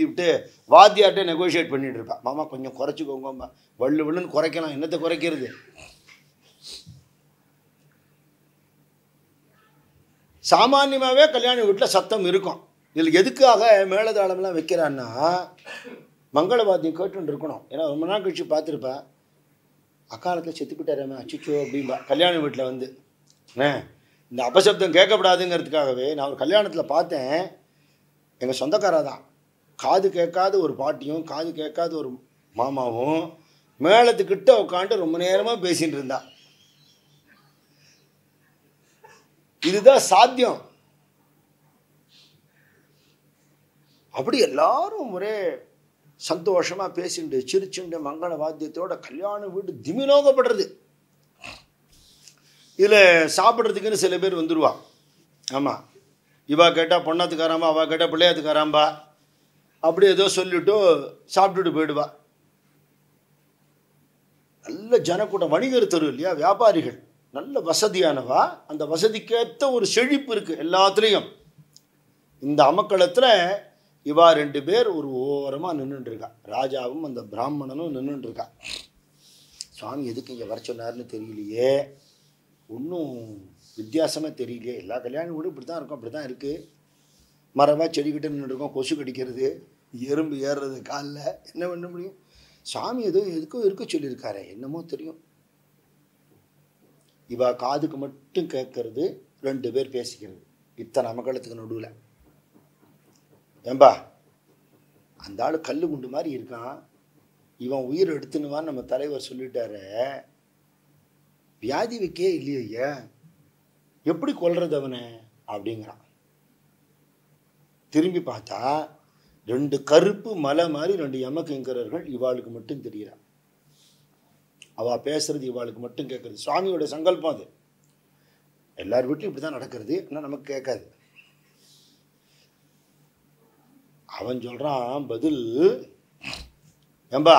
விட்டு வாத்தியார்கிட்ட நெகோஷியேட் பண்ணிட்டு இருப்பான் மாமா கொஞ்சம் குறைச்சிக்கோங்கம்மா வள்ளு வள்ளுன்னு குறைக்கலாம் என்னத்தை குறைக்கிறது சாமானியமாகவே கல்யாண வீட்டில் சத்தம் இருக்கும் இதில் எதுக்காக மேலதாளம்லாம் வைக்கிறான்னா மங்களவாத்தியம் கேட்டுன்னு இருக்கணும் ஏன்னா ரொம்ப நாள் கழிச்சு பார்த்துருப்பேன் அக்காலத்தில் செத்து அச்சுச்சோ அப்படிம்பா கல்யாண வீட்டில் வந்து இந்த அபசப்தம் கேட்கப்படாதுங்கிறதுக்காகவே நான் ஒரு கல்யாணத்தில் பார்த்தேன் எங்கள் சொந்தக்காராக தான் காது கேட்காத ஒரு பாட்டியும் காது கேட்காத ஒரு மாமாவும் மேளத்துக்கிட்ட உட்காந்து ரொம்ப நேரமாக பேசிகிட்டு இருந்தா இதுதான் சாத்தியம் அப்படி எல்லாரும் ஒரே சந்தோஷமாக பேசிண்டு சிரிச்சுண்டு மங்கள வாத்தியத்தோட கல்யாண வீடு திமிநோகப்படுறது இதில் சாப்பிட்றதுக்குன்னு சில பேர் வந்துடுவா ஆமாம் இவா கேட்டால் பொண்ணாத்துக்காராம்பா அவள் கேட்டால் பிள்ளையாத்துக்காராம்பா அப்படி ஏதோ சொல்லிவிட்டு சாப்பிட்டுட்டு போயிடுவா நல்ல ஜனக்கூட்டம் வணிகர் தெரு இல்லையா வியாபாரிகள் நல்ல வசதியானவா அந்த வசதிக்கேற்ற ஒரு செழிப்பு இருக்குது எல்லாத்துலேயும் இந்த அமக்களத்தில் இவா ரெண்டு பேர் ஒரு ஓரமாக நின்றுருக்கா ராஜாவும் அந்த பிராமணனும் நின்றுருக்கா சுவாமி எதுக்கு இங்கே வர சொன்னார்னு தெரியலையே ஒன்றும் வித்தியாசமே தெரியலையே எல்லா கல்யாணம் கூட இப்படி தான் இருக்கும் அப்படி தான் இருக்குது மரமாக செடிக்கிட்ட நின்றுருக்கோம் கொசு கடிக்கிறது எறும்பு ஏறுறது காலில் என்ன பண்ண முடியும் சாமி எதுவும் எதுக்கோ இருக்க சொல்லியிருக்காரு என்னமோ தெரியும் இவா காதுக்கு மட்டும் கேட்கறது ரெண்டு பேர் பேசிக்கிறது இத்தனை மக்களுக்கு நடுவில் ஏம்பா அந்த ஆள் கல் குண்டு மாதிரி இருக்கான் இவன் உயிர் எடுத்துனுவான்னு நம்ம தலைவர் சொல்லிட்டாரு வியாதி வைக்கே இல்லையே ஐயா எப்படி கொல்றது அவனை அப்படிங்கிறான் திரும்பி பார்த்தா ரெண்டு கருப்பு மலை மாதிரி ரெண்டு எமக்கிங்கரர்கள் இவாளுக்கு மட்டும் தெரியிறான் அவ பேசுறது இவாளுக்கு மட்டும் கேட்கறது சுவாமியோட சங்கல்பம் அது எல்லார் வீட்லையும் இப்படி தான் நடக்கிறது ஆனால் நமக்கு கேட்காது அவன் சொல்கிறான் பதில் ஏம்பா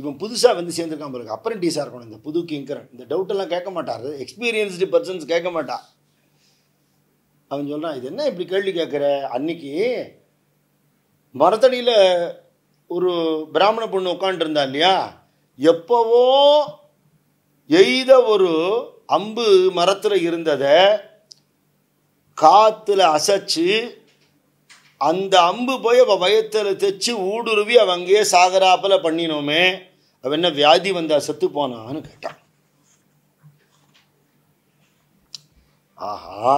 இவன் புதுசாக வந்து சேர்ந்துருக்கான் பிறகு அப்ரெண்டிஸாக இருக்கணும் இந்த புது கிங்கரன் இந்த டவுட்டெல்லாம் கேட்க மாட்டார் எக்ஸ்பீரியன்ஸ்டு பர்சன்ஸ் கேட்க மாட்டான் அவன் சொல்கிறான் இது என்ன இப்படி கேள்வி கேட்குற அன்னைக்கு மரத்தடியில் ஒரு பிராமண பொண்ணு உட்காந்துருந்தா இல்லையா எப்போவோ எய்த ஒரு அம்பு மரத்தில் இருந்ததை காற்றுல அசைச்சு அந்த அம்பு போய் அவள் வயத்தில் தைச்சி ஊடுருவி அவள் அங்கேயே சாகராப்பில் பண்ணினோமே அவள் என்ன வியாதி வந்தா செத்து போனான்னு கேட்டான் ஆஹா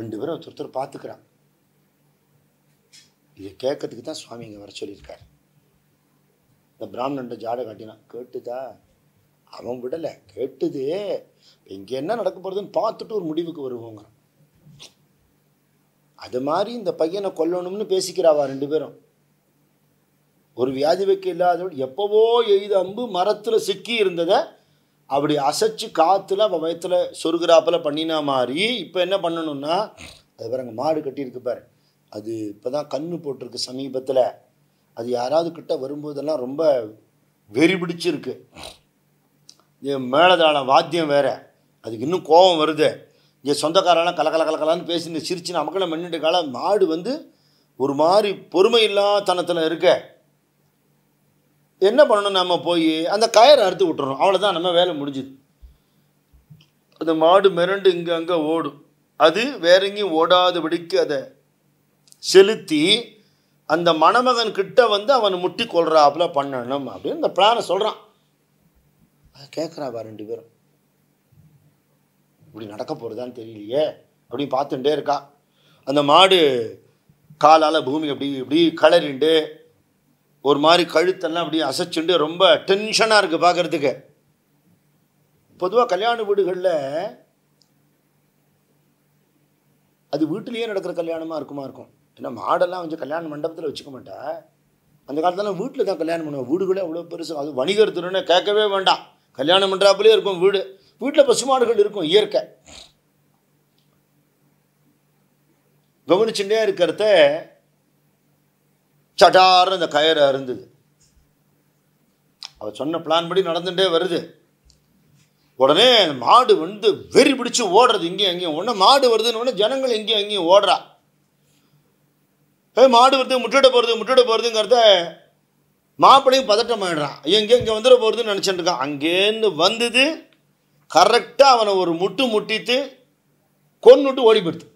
ரெண்டு பேரும் ஒருத்தர் பார்த்துக்கிறான் இதை கேட்கறதுக்கு தான் சுவாமி இங்கே வர சொல்லியிருக்கார் இந்த பிராமணன் ஜாடை காட்டினான் கேட்டுதா அவன் விடலை கேட்டுது இங்கே என்ன நடக்க போகிறதுன்னு பார்த்துட்டு ஒரு முடிவுக்கு வருவோங்க அது மாதிரி இந்த பையனை கொல்லணும்னு பேசிக்கிறாவா ரெண்டு பேரும் ஒரு வியாதி வைக்க இல்லாதவள் எப்போவோ எய்த அம்பு மரத்தில் சிக்கி இருந்ததை அப்படி அசைச்சு காற்றுல அவன் வயத்தில் சொருகிறாப்பில் பண்ணினா மாதிரி இப்போ என்ன பண்ணணும்னா அது பாருங்க மாடு கட்டியிருக்கு பாரு அது இப்போ தான் கண்ணு போட்டிருக்கு சமீபத்தில் அது யாராவது கிட்ட வரும்போதெல்லாம் ரொம்ப வெறி பிடிச்சிருக்கு மேலதாளம் வாத்தியம் வேறு அதுக்கு இன்னும் கோபம் வருது இங்கே சொந்தக்காரெல்லாம் கலகல கலகலான்னு பேசின்னு சிரிச்சு நமக்கெல்லாம் மென்னுட்டு காலம் மாடு வந்து ஒரு மாதிரி பொறுமை இல்லாதனத்தில் இருக்க என்ன பண்ணணும் நம்ம போய் அந்த கயரை அறுத்து விட்டுறோம் அவ்வளோதான் நம்ம வேலை முடிஞ்சுது அந்த மாடு மிரண்டு இங்கே அங்கே ஓடும் அது வேற எங்கேயும் ஓடாதபடிக்கு அதை செலுத்தி அந்த மணமகன் கிட்ட வந்து அவன் முட்டி கொள்றாப்புல பண்ணணும் அப்படின்னு இந்த பிளானை சொல்கிறான் கேட்குறாப்பா ரெண்டு பேரும் இப்படி நடக்க போகிறதான்னு தெரியலையே அப்படின்னு பார்த்துட்டே இருக்கா அந்த மாடு காலால் பூமி அப்படி இப்படி கலரிண்டு ஒரு மாதிரி கழுத்தெல்லாம் அப்படி அசைச்சுண்டு ரொம்ப டென்ஷனாக இருக்குது பார்க்குறதுக்கு பொதுவாக கல்யாண வீடுகளில் அது வீட்டிலையே நடக்கிற கல்யாணமாக இருக்குமா இருக்கும் ஏன்னா மாடெல்லாம் வந்து கல்யாண மண்டபத்தில் வச்சுக்க மாட்டா அந்த காலத்தில் வீட்டில் தான் கல்யாணம் பண்ணுவோம் வீடுகளே அவ்வளோ பெருசு அது வணிகர் திருன்னு கேட்கவே வேண்டாம் கல்யாணம் பண்ணுறாப்புலேயே இருக்கும் வீடு வீட்டில் பசுமாடுகள் இருக்கும் இயற்கை கவனிச்சுட்டே இருக்கிறத சட்டார அந்த கயரை அருந்தது அவர் சொன்ன பிளான் படி நடந்துகிட்டே வருது உடனே மாடு வந்து வெறி பிடிச்சு ஓடுறது இங்கேயும் அங்கேயும் உடனே மாடு வருதுன்னு உடனே ஜனங்கள் இங்கேயும் அங்கேயும் ஓடுறா ஏ மாடு வருது முட்டிட போகிறது முட்டிட போகிறதுங்கிறத மாப்பிள்ளையும் பதட்டம் ஆகிடுறான் எங்கே இங்கே வந்துட போகிறதுன்னு நினச்சிட்டு இருக்கான் அங்கேருந்து வந்தது கரெக்டாக அவனை ஒரு முட்டு முட்டித்து கொன்னுட்டு ஓடி போடுது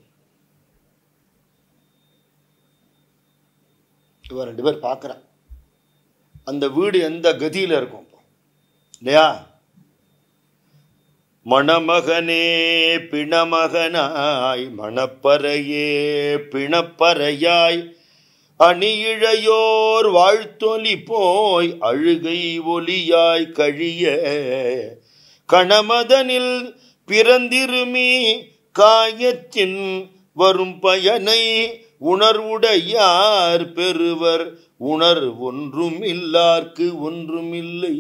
இவன் ரெண்டு பேர் பார்க்குறான் அந்த வீடு எந்த கதியில் இருக்கும் இல்லையா மணமகனே பிணமகனாய் மணப்பறையே பிணப்பறையாய் அணியிழையோர் வாழ்த்தொலி போய் அழுகை ஒலியாய் கழிய கணமதனில் பிறந்திருமி காயத்தின் வரும் பயனை உணர்வுடையார் பெறுவர் உணர் ஒன்றும் இல்லார்க்கு ஒன்றுமில்லை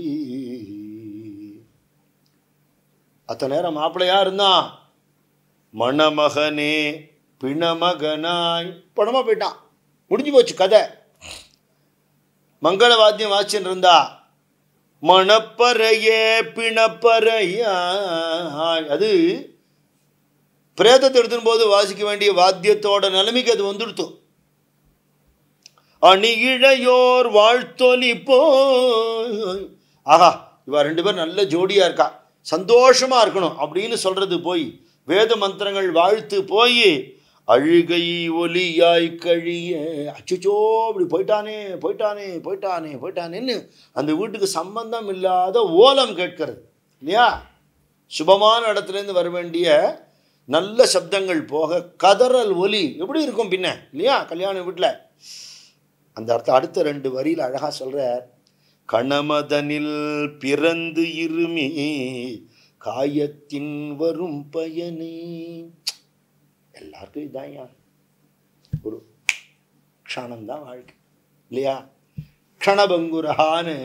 அத்தனை நேரம் மாப்பிள்ளையா இருந்தா மணமகனே பிணமகனாய் படமா போயிட்டான் முடிஞ்சு போச்சு கதை மங்கள வாத்தியம் வாச்சின்னு இருந்தா மணப்பறையே பிணப்பறையா அது பிரேதத்தை எடுத்துன்னு போது வாசிக்க வேண்டிய வாத்தியத்தோட நிலைமைக்கு அது வந்துடுத்தோம் இழையோர் வாழ்த்தொலி போ ஆஹா இவா ரெண்டு பேரும் நல்ல ஜோடியாக இருக்கா சந்தோஷமாக இருக்கணும் அப்படின்னு சொல்கிறது போய் வேத மந்திரங்கள் வாழ்த்து போய் அழுகை ஒலியாய் கழிய அச்சுச்சோ இப்படி போயிட்டானே போயிட்டானே போயிட்டானே போயிட்டானேன்னு அந்த வீட்டுக்கு சம்பந்தம் இல்லாத ஓலம் கேட்கிறது இல்லையா சுபமான இடத்துலேருந்து வர வேண்டிய நல்ல சப்தங்கள் போக கதறல் ஒலி எப்படி இருக்கும் பின்ன இல்லையா கல்யாண வீட்டில் அந்த அர்த்தம் அடுத்த ரெண்டு வரியில் அழகாக சொல்கிறார் கணமதனில் பிறந்து இருமி காயத்தின் வரும் பயனே எல்லாருக்கும் இதான் யார் ஒரு க்ஷணம்தான் வாழ்க்கை இல்லையா க்ஷணபங்குரஹான்னு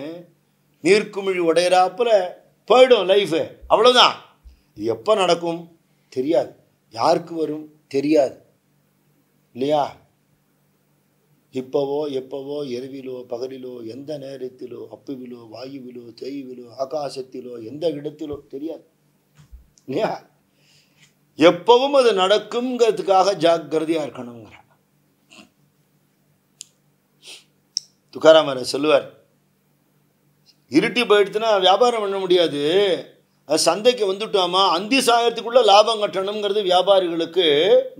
நீர்க்குமிழி உடையிறாப்புல போயிடும் லைஃபு அவ்வளோதான் இது எப்போ நடக்கும் தெரியாது யாருக்கு வரும் தெரியாது இல்லையா இப்போவோ எப்போவோ எருவிலோ பகலிலோ எந்த நேரத்திலோ அப்புவிலோ வாயுவிலோ தேய்விலோ ஆகாசத்திலோ எந்த இடத்திலோ தெரியாது இல்லையா எப்பவும் அது நடக்குங்கிறதுக்காக ஜாக்கிரதையாக இருக்கணுங்கிற துக்காராமர் சொல்லுவார் இருட்டி போயிடுச்சுன்னா வியாபாரம் பண்ண முடியாது அது சந்தைக்கு வந்துட்டோமா அந்தி சாயத்துக்குள்ளே லாபம் கட்டணுங்கிறது வியாபாரிகளுக்கு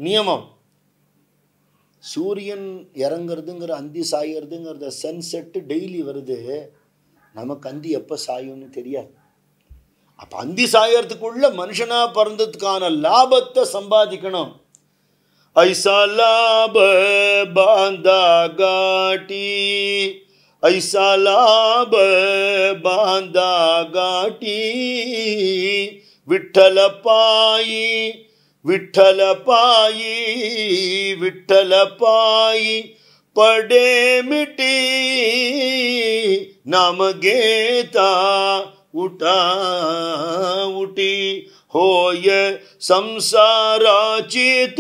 நியமம் சூரியன் இறங்கிறதுங்கிற அந்தி சாயறதுங்கிறத சன்செட்டு டெய்லி வருது நமக்கு அந்தி எப்போ சாயும்னு தெரியாது அப்போ அந்தி சாயறதுக்குள்ள மனுஷனாக பிறந்ததுக்கான லாபத்தை சம்பாதிக்கணும் ஐசா லாப பாந்தா காட்டி ஐசா லாப பாந்தா காட்டி விட்டல பாயி விட்டல பாயி விட்டல பாயி படே மிட்டி நாம கேதா ಊಟ ஹோய சம்சாராச்சி ಸಂಸಾರಾಚಿ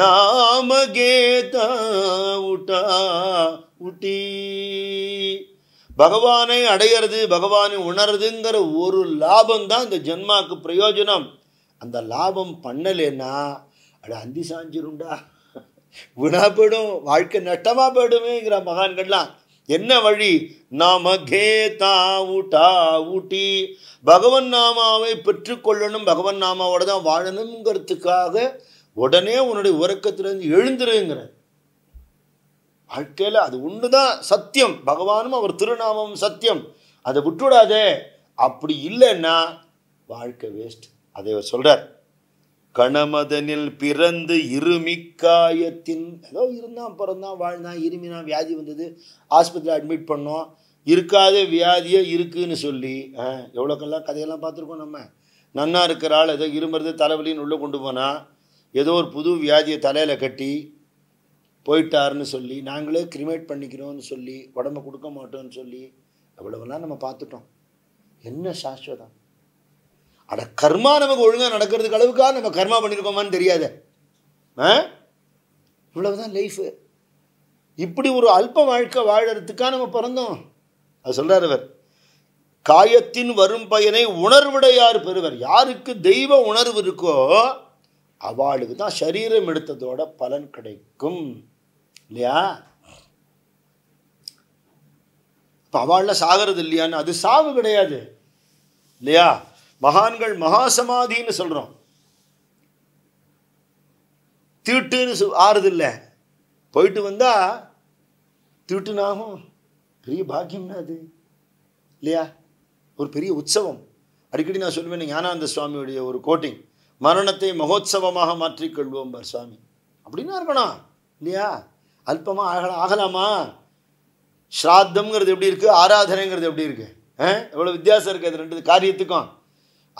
நாம ನಾಮಗೇತ ಊಟ ಊಟಿ பகவானை அடையிறது பகவானை உணர்றதுங்கிற ஒரு லாபம் தான் இந்த ஜென்மாக்கு பிரயோஜனம் அந்த லாபம் பண்ணலைன்னா அட அந்தி சாஞ்சிருண்டா வீணா போயிடும் வாழ்க்கை நஷ்டமாக போயிடுமேங்கிற மகான்கள்லாம் என்ன வழி நாம கேதா உட்டா ஊட்டி பகவன் நாமாவை பெற்றுக்கொள்ளணும் பகவன் நாமாவோட தான் வாழணுங்கிறதுக்காக உடனே உன்னுடைய உறக்கத்திலிருந்து எழுந்துருங்கிற வாழ்க்கையில் அது ஒன்று தான் சத்தியம் பகவானும் அவர் திருநாமம் சத்தியம் அதை விட்டுவிடாதே அப்படி இல்லைன்னா வாழ்க்கை வேஸ்ட் அதை சொல்கிறார் கணமதனில் பிறந்து இருமிக்காயத்தின் ஏதோ இருந்தான் பிறந்தான் வாழ்ந்தான் இருமினா வியாதி வந்தது ஆஸ்பத்திரி அட்மிட் பண்ணோம் இருக்காத வியாதியே இருக்குன்னு சொல்லி எவ்வளோக்கெல்லாம் கதையெல்லாம் பார்த்துருக்கோம் நம்ம நன்னா இருக்கிற ஆள் ஏதோ இருமருந்து தலைவலின்னு உள்ளே கொண்டு போனால் ஏதோ ஒரு புது வியாதியை தலையில் கட்டி போயிட்டாருன்னு சொல்லி நாங்களே கிரிமேட் பண்ணிக்கிறோம்னு சொல்லி உடம்பை கொடுக்க மாட்டோம்னு சொல்லி அவ்வளவெல்லாம் நம்ம பார்த்துட்டோம் என்ன சாஸ்வதம் அட கர்மா நமக்கு ஒழுங்காக நடக்கிறதுக்கு அளவுக்காக நம்ம கர்மா பண்ணியிருக்கோமான்னு தெரியாத ஆ இவ்வளவுதான் லைஃபு இப்படி ஒரு அல்ப வாழ்க்கை வாழறதுக்காக நம்ம பிறந்தோம் அது சொல்கிறார் அவர் காயத்தின் வரும் பயனை உணர்வுடையார் பெறுவர் யாருக்கு தெய்வ உணர்வு இருக்கோ அவளுக்கு தான் சரீரம் எடுத்ததோட பலன் கிடைக்கும் இல்லையா இப்போ அவளில் சாகிறது இல்லையான்னு அது சாவு கிடையாது இல்லையா மகான்கள் மகா சமாதின்னு சொல்கிறோம் தீட்டுன்னு ஆறுது இல்லை போயிட்டு வந்தால் திருட்டுனாகும் பெரிய பாக்கியம்னா அது இல்லையா ஒரு பெரிய உற்சவம் அடிக்கடி நான் சொல்லுவேன் ஞானந்த சுவாமியுடைய ஒரு கோட்டிங் மரணத்தை மகோத்சவமாக மாற்றிக்கொள்வோம் பார் சுவாமி அப்படின்னா இருக்கணும் இல்லையா அல்பமாக ஆகல ஆகலாமா ஸ்ராத்தம்ங்கிறது எப்படி இருக்குது ஆராதனைங்கிறது எப்படி இருக்குது எவ்வளோ வித்தியாசம் இருக்குது அது ரெண்டு காரியத்துக்கும்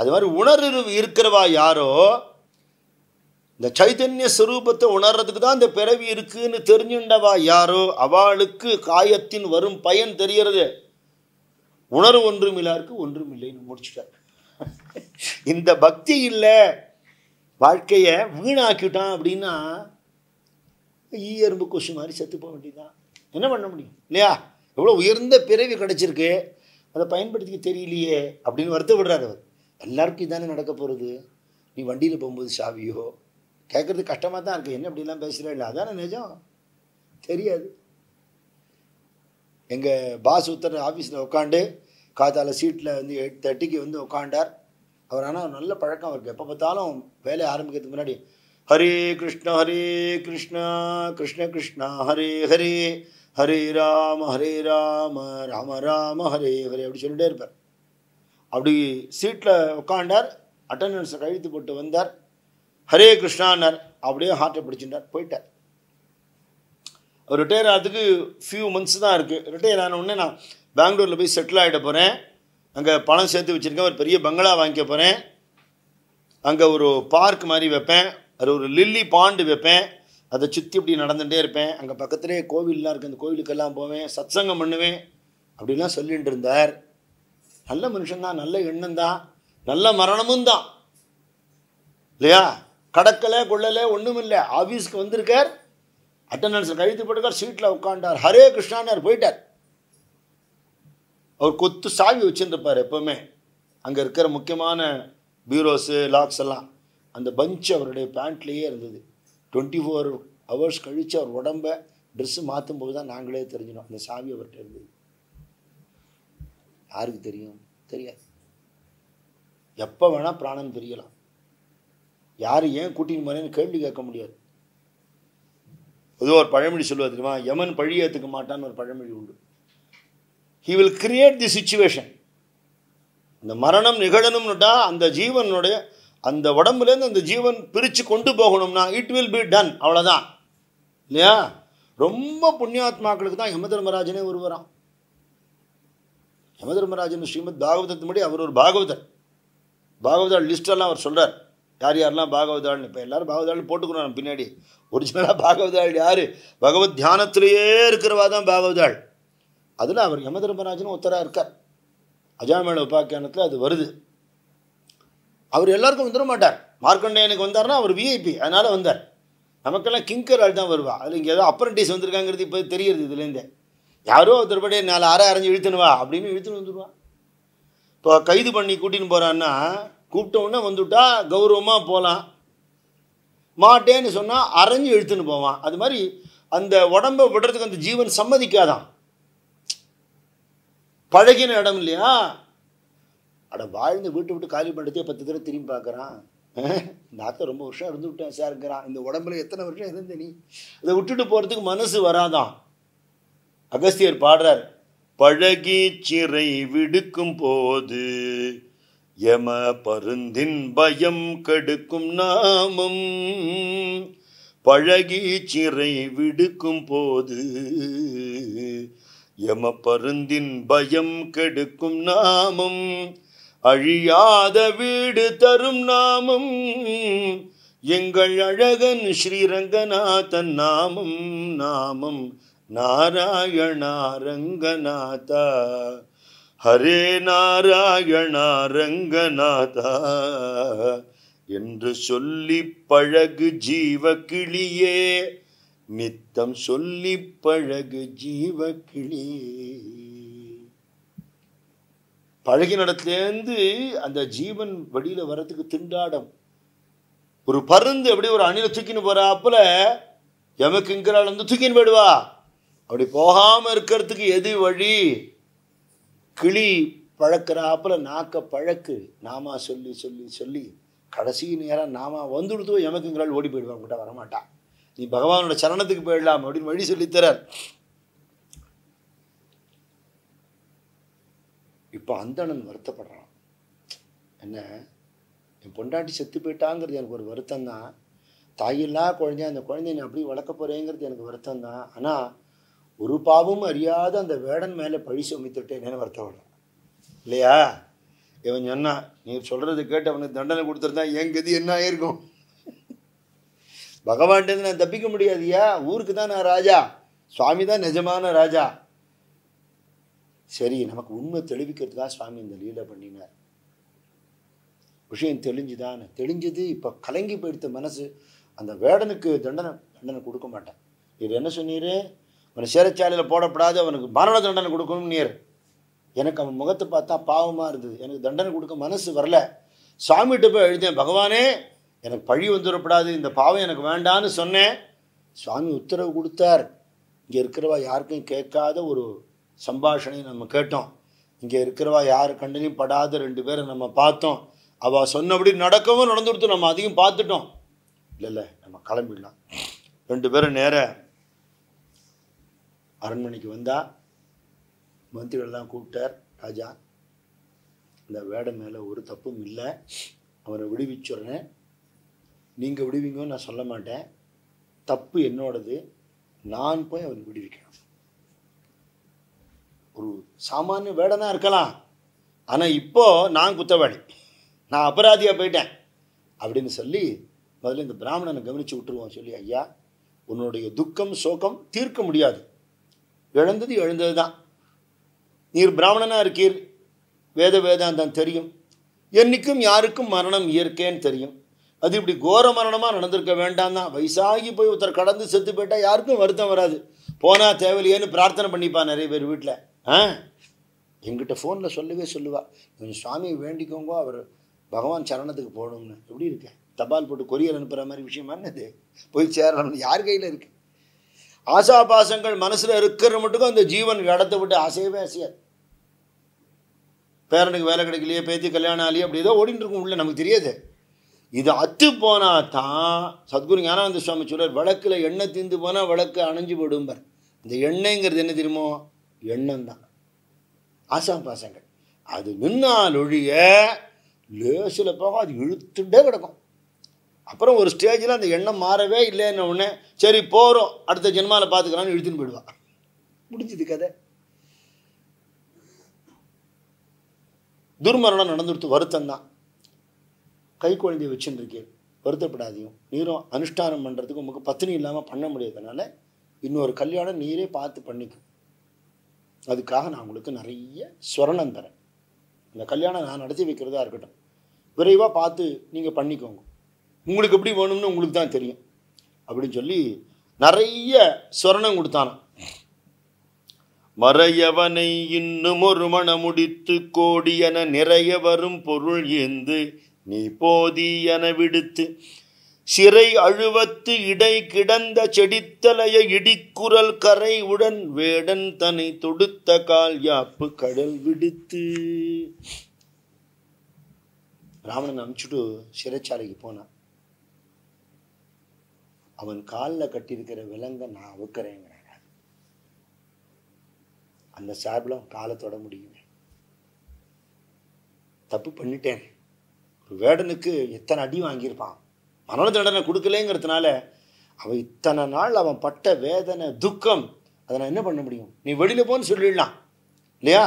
அது மாதிரி உணர்வு இருக்கிறவா யாரோ இந்த சைதன்ய சுரூபத்தை உணர்றதுக்கு தான் இந்த பிறவி இருக்குன்னு தெரிஞ்சுண்டவா யாரோ அவளுக்கு காயத்தின் வரும் பயன் தெரிகிறது உணர்வு ஒன்றும் இல்லாருக்கு ஒன்றும் இல்லைன்னு முடிச்சுட்டார் இந்த பக்தி இல்லை வாழ்க்கையை வீணாக்கிட்டான் அப்படின்னா ஈ எறும்பு கொசு மாதிரி செத்து போக வேண்டியதுதான் என்ன பண்ண முடியும் இல்லையா எவ்வளோ உயர்ந்த பிறவி கிடச்சிருக்கு அதை பயன்படுத்திக்க தெரியலையே அப்படின்னு வருத்தப்படுறாரு அவர் எல்லாருக்கும் இதானே நடக்க போகிறது நீ வண்டியில் போகும்போது சாவியோ கேட்குறது கஷ்டமாக தான் இருக்குது என்ன அப்படிலாம் பேசுகிற இல்லை அதானே நிஜம் தெரியாது எங்கள் பாஸ் ஒருத்தர் ஆஃபீஸில் உட்காந்து காத்தால சீட்டில் வந்து எயிட் தேர்ட்டிக்கு வந்து உட்காண்டார் அவர் ஆனால் நல்ல பழக்கம் அவருக்கு எப்போ பார்த்தாலும் வேலை ஆரம்பிக்கிறதுக்கு முன்னாடி ஹரே கிருஷ்ண ஹரே கிருஷ்ணா கிருஷ்ண கிருஷ்ணா ஹரே ஹரே ஹரே ராம ஹரே ராம ராம ராம ஹரே ஹரே அப்படி சொல்லிட்டே இருப்பார் அப்படி சீட்டில் உட்காண்டார் அட்டண்டன்ஸை கழித்து போட்டு வந்தார் ஹரே கிருஷ்ணானார் அப்படியே ஹார்ட்டை பிடிச்சிட்டார் போயிட்டார் அவர் ரிட்டையர் ஆகிறதுக்கு ஃபியூ மந்த்ஸ் தான் இருக்குது ரிட்டையர் ஆன உடனே நான் பெங்களூரில் போய் செட்டில் ஆகிட போகிறேன் அங்கே பணம் சேர்த்து வச்சுருக்கேன் ஒரு பெரிய பங்களா வாங்கிக்க போகிறேன் அங்கே ஒரு பார்க் மாதிரி வைப்பேன் அது ஒரு லில்லி பாண்டு வைப்பேன் அதை சுற்றி இப்படி நடந்துகிட்டே இருப்பேன் அங்கே பக்கத்துலேயே கோவில்லாம் இருக்குது அந்த கோவிலுக்கெல்லாம் போவேன் சத்சங்கம் பண்ணுவேன் அப்படின்லாம் சொல்லிகிட்டு இருந்தார் நல்ல மனுஷன்தான் நல்ல எண்ணம் தான் நல்ல மரணமும் தான் இல்லையா கடக்கலை கொள்ளலை ஒன்றும் இல்லை ஆஃபீஸ்க்கு வந்திருக்கார் அட்டண்டன்ஸில் கழித்து போட்டுக்கார் சீட்டில் உட்காண்டார் ஹரே கிருஷ்ணானார் போயிட்டார் அவர் கொத்து சாவி வச்சுருப்பார் எப்போவுமே அங்கே இருக்கிற முக்கியமான பியூரோஸு லாக்ஸ் எல்லாம் அந்த பஞ்ச் அவருடைய பேண்ட்லேயே இருந்தது டுவெண்ட்டி ஃபோர் ஹவர்ஸ் கழித்து அவர் உடம்பை ட்ரெஸ்ஸு மாற்றும் போது தான் நாங்களே தெரிஞ்சிடும் அந்த சாவி அவர்கிட்ட இருந்தது யாருக்கு தெரியும் தெரியாது எப்போ வேணால் பிராணம் தெரியலாம் யார் ஏன் கூட்டின்னு போனேன்னு கேள்வி கேட்க முடியாது பொதுவாக ஒரு பழமொழி சொல்லுவது தெரியுமா யமன் பழி ஏற்றுக்க மாட்டான்னு ஒரு பழமொழி உண்டு he will create the situation இந்த மரணம் நிகழணும்னுட்டா அந்த ஜீவனுடைய அந்த உடம்புலேருந்து அந்த ஜீவன் பிரித்து கொண்டு போகணும்னா இட் வில் பி டன் அவ்வளோதான் இல்லையா ரொம்ப புண்ணியாத்மாக்களுக்கு தான் யம தர்மராஜனே ஒருவரான் யமதர்மராஜன் ஸ்ரீமத் பாகவதத்து முடி அவர் ஒரு பாகவதர் பாகவதாள் லிஸ்டெல்லாம் அவர் சொல்கிறார் யார் யாரெல்லாம் பாகவதால் இப்போ எல்லோரும் பாகவதால் போட்டுக்கணும் பின்னாடி ஒரிஜினலாக பாகவதாள் யார் பகவத் தியானத்திலேயே இருக்கிறவா தான் பாகவதாள் அதில் அவர் யமதர்மராஜனும் ஒத்தராக இருக்கார் அஜாமேள உபாக்கியானத்தில் அது வருது அவர் எல்லாருக்கும் வந்துட மாட்டார் மார்க்கண்டேயனுக்கு வந்தார்னா அவர் விஐபி அதனால் வந்தார் நமக்கெல்லாம் கிங்கர் ஆள் தான் வருவா அதில் இங்கே ஏதோ அப்ரண்டிஸ் வந்திருக்காங்கிறது இப்போ தெரியுது இதுலேருந்தே யாரோ ஒருத்தருபடி நாலு ஆற அரைஞ்சு இழுத்துனுவா அப்படின்னு இழுத்துன்னு வந்துடுவா இப்போ கைது பண்ணி கூட்டின்னு போகிறான்னா கூப்பிட்டோன்னே வந்துவிட்டா கௌரவமாக போகலாம் மாட்டேன்னு சொன்னால் அரைஞ்சு இழுத்துன்னு போவான் அது மாதிரி அந்த உடம்பை விடுறதுக்கு அந்த ஜீவன் சம்மதிக்காதான் பழகின இடம் இல்லையா அட வாழ்ந்து வீட்டு விட்டு காலி பண்ணுறதே பத்து தடவை திரும்பி பார்க்குறான் அத்தை ரொம்ப வருஷம் இருந்து விட்டேன் சார்ங்கிறான் இந்த உடம்புல எத்தனை வருஷம் இருந்தேன் நீ அதை விட்டுட்டு போகிறதுக்கு மனசு வராதான் அகஸ்தியர் பாடுறார் பழகி சிறை விடுக்கும் போது யம பருந்தின் பயம் கெடுக்கும் நாமம் பழகி சிறை விடுக்கும் போது யம பருந்தின் பயம் கெடுக்கும் நாமம் அழியாத வீடு தரும் நாமம் எங்கள் அழகன் ஸ்ரீரங்கநாதன் நாமம் நாமம் நாராயணா ஹரே நாராயணா என்று சொல்லி பழகு ஜீவ கிளியே நித்தம் சொல்லி பழகு ஜீவ கிளியே பழகின அந்த ஜீவன் வெளியில் வர்றதுக்கு திண்டாடம் ஒரு பருந்து எப்படி ஒரு அணில தூக்கின்னு போகிறாப்புல எமக்கு இங்கிறாள் வந்து தூக்கின்னு போயிடுவா அப்படி போகாமல் இருக்கிறதுக்கு எது வழி கிளி பழக்கிறாப்புல நாக்க பழக்கு நாமா சொல்லி சொல்லி சொல்லி கடைசி நேரம் நாமா வந்துடுத்தோ எமக்குங்கிறாள் ஓடி போயிடுவாங்க உங்கள்கிட்ட வரமாட்டான் நீ பகவானோட சரணத்துக்கு போயிடலாம் அப்படின்னு வழி சொல்லித்தரார் இப்போ அந்தணன் வருத்தப்படுறான் என்ன என் பொண்டாட்டி செத்து போயிட்டாங்கிறது எனக்கு ஒரு வருத்தம் தான் தாயில்லா குழந்தைய அந்த குழந்தைய நீ அப்படி வளர்க்க போகிறேங்கிறது எனக்கு வருத்தம் தான் ஆனால் ஒரு பாவமும் அறியாத அந்த வேடன் மேலே பழி சுமித்துட்டேனேன்னு வருத்தப்படுறான் இல்லையா இவன் சொன்னான் நீ சொல்கிறது கேட்டு அவனுக்கு தண்டனை கொடுத்துருந்தா என் கதி என்ன ஆயிருக்கும் பகவான்கிட்ட நான் தப்பிக்க முடியாதியா ஊருக்கு தான் நான் ராஜா சுவாமி தான் நிஜமான ராஜா சரி நமக்கு உண்மை தெளிவிக்கிறதுக்காக சுவாமி இந்த லீலை பண்ணினார் விஷயம் தெளிஞ்சுதான் தெளிஞ்சது இப்போ கலங்கி போயிடுத்த மனசு அந்த வேடனுக்கு தண்டனை தண்டனை கொடுக்க மாட்டேன் இது என்ன சொன்னீரு அவன் சிறைச்சாலையில் போடப்படாது அவனுக்கு மரண தண்டனை கொடுக்கணும் நேர் எனக்கு அவன் முகத்தை பார்த்தா பாவமாக இருந்தது எனக்கு தண்டனை கொடுக்க மனசு வரல சுவாமிகிட்ட போய் எழுதேன் பகவானே எனக்கு பழி வந்துடப்படாது இந்த பாவம் எனக்கு வேண்டான்னு சொன்னேன் சுவாமி உத்தரவு கொடுத்தார் இங்கே இருக்கிறவா யாருக்கும் கேட்காத ஒரு சம்பாஷணையை நம்ம கேட்டோம் இங்கே இருக்கிறவா யார் கண்டனையும் படாத ரெண்டு பேரை நம்ம பார்த்தோம் அவள் சொன்னபடி நடக்கவும் நடந்துடுத்து நம்ம அதிகம் பார்த்துட்டோம் இல்லை இல்லை நம்ம கிளம்பிடலாம் ரெண்டு பேரும் நேராக அரண்மனைக்கு வந்தால் மந்திரிகள்லாம் கூப்பிட்டார் ராஜா இந்த வேட மேலே ஒரு தப்பும் இல்லை அவரை விடுவிச்சுடுறேன் நீங்கள் விடுவீங்கன்னு நான் சொல்ல மாட்டேன் தப்பு என்னோடது நான் போய் அவரை விடுவிக்கணும் ஒரு சாமானிய வேடனா இருக்கலாம் ஆனால் இப்போ நான் குத்தவாளி நான் அபராதியாக போயிட்டேன் அப்படின்னு சொல்லி முதல்ல இந்த பிராமணனை கவனித்து விட்டுருவோம் சொல்லி ஐயா உன்னுடைய துக்கம் சோகம் தீர்க்க முடியாது எழுந்தது எழுந்தது தான் நீர் பிராமணனாக இருக்கீர் வேத வேதாந்தம் தெரியும் என்றைக்கும் யாருக்கும் மரணம் இயற்கைன்னு தெரியும் அது இப்படி கோர மரணமாக நடந்திருக்க வேண்டாம் தான் வயசாகி போய் ஒருத்தர் கடந்து செத்து போயிட்டால் யாருக்கும் வருத்தம் வராது போனால் தேவையில்லையேன்னு பிரார்த்தனை பண்ணிப்பான் நிறைய பேர் வீட்டில் ஆ எங்கிட்ட ஃபோனில் சொல்லவே சொல்லுவா கொஞ்சம் சுவாமியை வேண்டிக்கோங்க அவர் பகவான் சரணத்துக்கு போகணும்னு எப்படி இருக்கேன் தபால் போட்டு கொரியர் அனுப்புகிற மாதிரி விஷயமா என்னது போய் சேரணும்னு யார் கையில் இருக்குது ஆசாபாசங்கள் மனசில் இருக்கிற மட்டுக்கும் அந்த ஜீவன் இடத்த விட்டு ஆசையவே ஆசையாது பேரனுக்கு வேலை கிடைக்கலையே பேத்தி கல்யாணம் ஆலையே அப்படி ஏதோ ஓடிட்டு இருக்கும் உள்ள நமக்கு தெரியாது இது அத்து போனால் தான் சத்குரு ஞானானந்த சுவாமி சொல்றார் வழக்கில் எண்ணெய் தீந்து போனால் வழக்கு அணைஞ்சு போடும்பார் இந்த எண்ணெய்ங்கிறது என்ன தெரியுமோ எண்ணம் தான் பாசங்கள் அது நின்னால் ஒழிய லேசில் போக அது இழுத்துட்டே கிடக்கும் அப்புறம் ஒரு ஸ்டேஜில் அந்த எண்ணம் மாறவே இல்லைன்னு உடனே சரி போகிறோம் அடுத்த ஜென்மாவில் பார்த்துக்கலான்னு இழுத்துன்னு போயிடுவான் முடிஞ்சது கதை துர்மரணம் நடந்துடுத்து வருத்தம் தான் கை குழந்தைய வச்சுருக்கேன் வருத்தப்படாதையும் நீரும் அனுஷ்டானம் பண்ணுறதுக்கு உங்களுக்கு பத்தினி இல்லாமல் பண்ண முடியாதனால இன்னொரு கல்யாணம் நீரே பார்த்து பண்ணிக்கும் அதுக்காக நான் உங்களுக்கு நிறைய ஸ்வரணம் தரேன் இந்த கல்யாணம் நான் நடத்தி வைக்கிறதா இருக்கட்டும் விரைவாக பார்த்து நீங்கள் பண்ணிக்கோங்க உங்களுக்கு எப்படி வேணும்னு உங்களுக்கு தான் தெரியும் அப்படின்னு சொல்லி நிறைய சொரணம் கொடுத்தானோ மறையவனை இன்னும் ஒரு மன முடித்து கோடி என நிறைய வரும் பொருள் ஏந்து நீ போதி என விடுத்து சிறை அழுவத்து இடை கிடந்த செடித்தலைய இடிக்குரல் கரை உடன் வேடன் தன்னை தொடுத்த கால் யாப்பு கடல் விடுத்து ராமன் அனுப்பிச்சுட்டு சிறைச்சாலைக்கு போனான் அவன் காலில் கட்டியிருக்கிற விலங்கை நான் அவுக்கிறேங்கிறேன் அந்த சார்பில் காலை தொட முடியுமே தப்பு பண்ணிட்டேன் ஒரு வேடனுக்கு எத்தனை அடி வாங்கியிருப்பான் மனோ தண்டனை கொடுக்கலேங்கிறதுனால அவன் இத்தனை நாள் அவன் பட்ட வேதனை துக்கம் அதை நான் என்ன பண்ண முடியும் நீ வெளியில் போன்னு சொல்லிடலாம் இல்லையா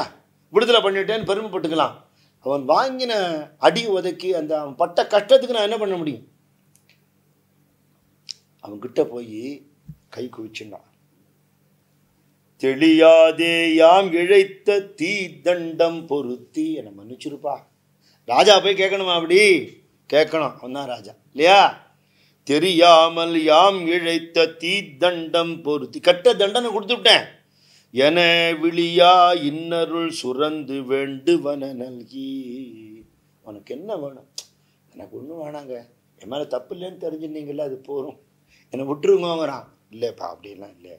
விடுதலை பண்ணிட்டேன்னு பெருமைப்பட்டுக்கலாம் அவன் வாங்கின அடி உதக்கி அந்த அவன் பட்ட கஷ்டத்துக்கு நான் என்ன பண்ண முடியும் அவங்கிட்ட போய் கை குவிச்சுனான் தெளியாதே யாம் இழைத்த தீ தண்டம் பொருத்தி என்னை மன்னிச்சிருப்பா ராஜா போய் கேட்கணுமா அப்படி கேட்கணும் அவன் ராஜா இல்லையா தெரியாமல் யாம் இழைத்த தீ தண்டம் பொருத்தி கட்ட தண்டனை கொடுத்துட்டேன் என விழியா இன்னருள் சுரந்து வேண்டுவன நல்கி உனக்கு என்ன வேணும் எனக்கு ஒன்றும் வேணாங்க என் மேலே தப்பு இல்லைன்னு நீங்கள்ல அது போகும் என்னை விட்டுருங்கிறான் இல்லைப்பா அப்படின்லாம் இல்லை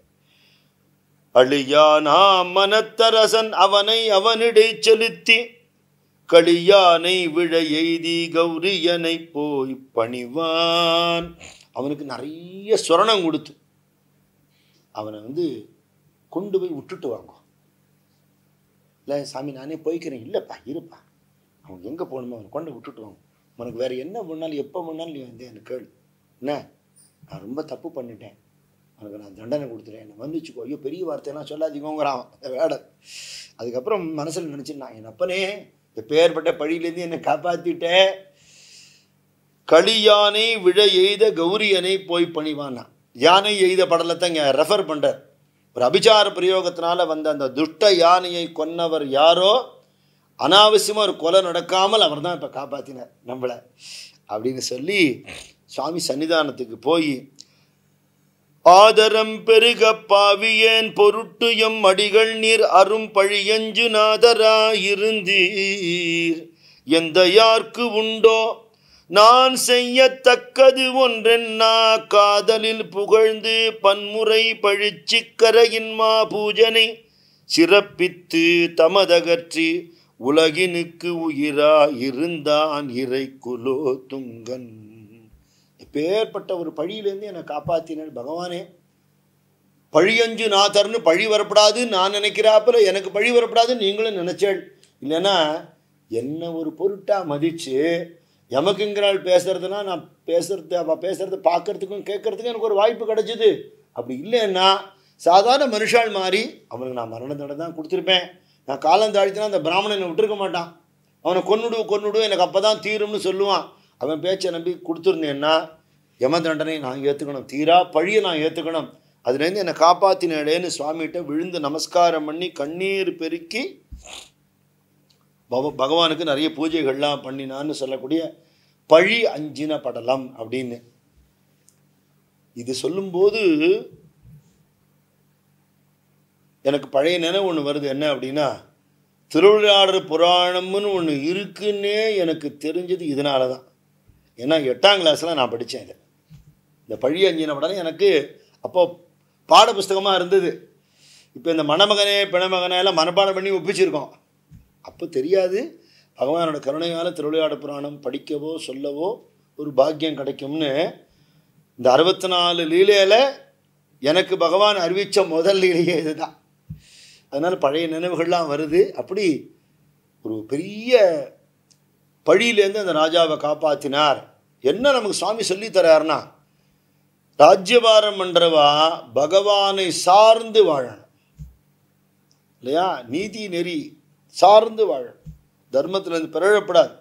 அழியானா மனத்தரசன் அவனை அவனிடை செலுத்தி களியானை விழ எய்தி கௌரியனை போய் பணிவான் அவனுக்கு நிறைய சுரணம் கொடுத்து அவனை வந்து கொண்டு போய் விட்டுட்டு வாங்கோ இல்லை சாமி நானே போய்க்கிறேன் இல்லைப்பா இருப்பா அவன் எங்கே போகணுமோ அவனை கொண்டு விட்டுட்டு வாங்க உனக்கு வேறு என்ன பண்ணாலும் எப்போ பண்ணாலும் நீ வந்து எனக்கு கேள் என்ன நான் ரொம்ப தப்பு பண்ணிட்டேன் அவனுக்கு நான் தண்டனை கொடுத்துட்டேன் என்னை வந்துச்சுக்கோ ஐயோ பெரிய வார்த்தையெல்லாம் சொல்லாதீங்கிறான் வேலை அதுக்கப்புறம் மனசில் நினச்சிருந்தான் என் அப்பனே எப்பேற்பட்ட பழியிலேருந்து என்னை காப்பாற்றிட்டேன் களியானை விழ எய்த கௌரியனை போய் நான் யானை எய்த படலத்தை இங்கே ரெஃபர் பண்ணுற ஒரு அபிச்சார பிரயோகத்தினால வந்த அந்த துஷ்ட யானையை கொன்னவர் யாரோ அனாவசியமாக ஒரு கொலை நடக்காமல் அவர் தான் இப்போ காப்பாற்றினார் நம்மளை அப்படின்னு சொல்லி சாமி சன்னிதானத்துக்கு போய் ஆதரம் பெருக பாவியேன் பொருட்டு எம் அடிகள் நீர் அரும் பழியஞ்சு நாதராயிருந்தீர் எந்த யார்க்கு உண்டோ நான் செய்யத்தக்கது ஒன்றென்னா காதலில் புகழ்ந்து பன்முறை பழிச்சிக்கரையின் மா பூஜனை சிறப்பித்து தமதகற்றி உலகினுக்கு உயிராயிருந்தான் குலோ துங்கன் இப்பேற்பட்ட ஒரு பழியிலேருந்து என்னை காப்பாற்றினார் பகவானே பழியஞ்சு நான் தரணும் பழி வரப்படாது நான் நினைக்கிறாப்புல எனக்கு பழி வரப்படாதுன்னு நீங்களும் நினைச்சேள் இல்லைன்னா என்ன ஒரு பொருட்டாக மதித்து எமக்குங்கிறாள் பேசுறதுனா நான் பேசுகிறது அவள் பேசுறது பார்க்கறதுக்கும் கேட்கறதுக்கும் எனக்கு ஒரு வாய்ப்பு கிடைச்சிது அப்படி இல்லைன்னா சாதாரண மனுஷால் மாறி அவனுக்கு நான் மரண தண்டனை தான் கொடுத்துருப்பேன் நான் காலம் தாழ்த்தினா அந்த பிராமணனை விட்டுருக்க மாட்டான் அவனை கொன்னுடு கொன்னுடு எனக்கு அப்போ தான் தீரும்னு சொல்லுவான் அவன் பேச்சை நம்பி கொடுத்துருந்தேன்னா யம தண்டனை நான் ஏற்றுக்கணும் தீரா பழியை நான் ஏற்றுக்கணும் அதுலேருந்து என்னை காப்பாற்றினேன்னு சுவாமிகிட்ட விழுந்து நமஸ்காரம் பண்ணி கண்ணீர் பெருக்கி பவ பகவானுக்கு நிறைய பூஜைகள்லாம் பண்ணினான்னு சொல்லக்கூடிய பழி அஞ்சின படலம் அப்படின்னு இது சொல்லும்போது எனக்கு பழைய நினைவு ஒன்று வருது என்ன அப்படின்னா திருவிழாடர் புராணம்னு ஒன்று இருக்குன்னே எனக்கு தெரிஞ்சது இதனால தான் ஏன்னா எட்டாம் கிளாஸில் நான் படித்தேன் இது இந்த பழி அஞ்சின உடனே எனக்கு அப்போது பாட புஸ்தகமாக இருந்தது இப்போ இந்த மணமகனே பிணமகனே எல்லாம் மனப்பாடம் பண்ணி ஒப்பிச்சிருக்கோம் அப்போ தெரியாது பகவானோட கருணையால் திருவிளையாட புராணம் படிக்கவோ சொல்லவோ ஒரு பாக்கியம் கிடைக்கும்னு இந்த அறுபத்தி நாலு லீலையில் எனக்கு பகவான் அறிவித்த முதல் லீலையே இதுதான் அதனால் பழைய நினைவுகள்லாம் வருது அப்படி ஒரு பெரிய பழியிலேருந்து அந்த ராஜாவை காப்பாற்றினார் என்ன நமக்கு சுவாமி சொல்லித்தரார்னா ராஜ்யபாரம் பண்ணுறவா பகவானை சார்ந்து வாழணும் இல்லையா நீதி நெறி சார்ந்து வாழணும் இருந்து பிறழப்படாது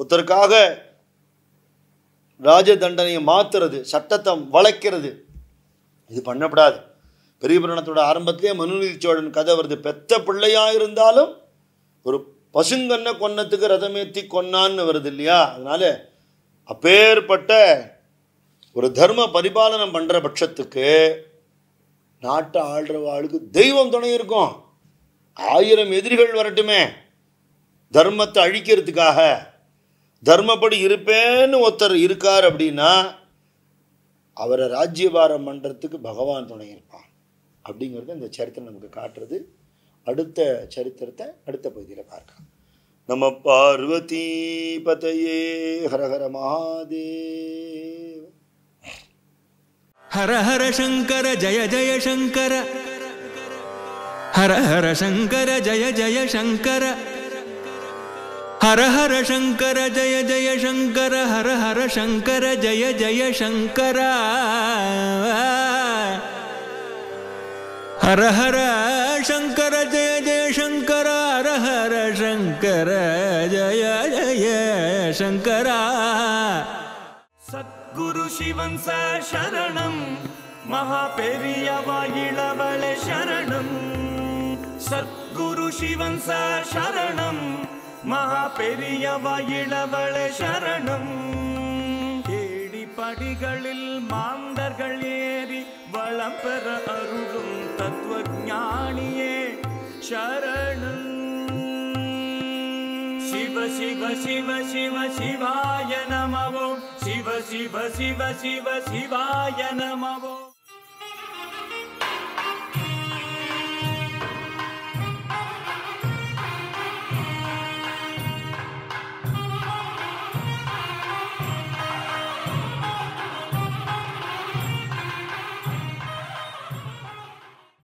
ஒருத்தருக்காக ராஜ தண்டனையை மாற்றுறது சட்டத்தை வளைக்கிறது இது பண்ணப்படாது பெரிய புராணத்தோட ஆரம்பத்திலே மனுநீதி சோழன் கதை வருது பெத்த பிள்ளையாக இருந்தாலும் ஒரு பசுங்கன்ன கொன்னத்துக்கு ரதமேத்தி கொன்னான்னு வருது இல்லையா அதனால அப்பேற்பட்ட ஒரு தர்ம பரிபாலனம் பண்ணுற பட்சத்துக்கு நாட்டை ஆள்றவாளுக்கு தெய்வம் துணை இருக்கும் ஆயிரம் எதிரிகள் வரட்டுமே தர்மத்தை அழிக்கிறதுக்காக தர்மப்படி இருப்பேன்னு ஒருத்தர் இருக்கார் அப்படின்னா அவரை ராஜ்யபாரம் பண்ணுறதுக்கு பகவான் துணை இருப்பான் அப்படிங்கிறது இந்த சரித்திரம் நமக்கு காட்டுறது அடுத்த சரித்திரத்தை அடுத்த பகுதியில் பார்க்கலாம் நம்ம பார்வதி பதையே ஹரஹர மகாதே हर हर शंकर जय जय शंकर हर हर शंकर जय जय शंकर हर हर शंकर जय जय शंकर हर हर शंकर जय जय शंकर हर हर शंकर जय जय शंकर हर हर शंकर जय जय शंकर குரு சிவன் ச சரணம் மகா பெரிய வாயிலவளே சரணம் சத்குரு சிவன் ச சரணம் மகா பெரிய வாயிலவளே சரணம் ஏடி படிகளில் மாந்தர்கள் ஏறி வளம் பெற அருளும் தத்துவ ஞானியே சரணம் சிவ சிவ சிவ சிவ சிவாய நமவோம் शिव शिव शिव शिवाय नमवो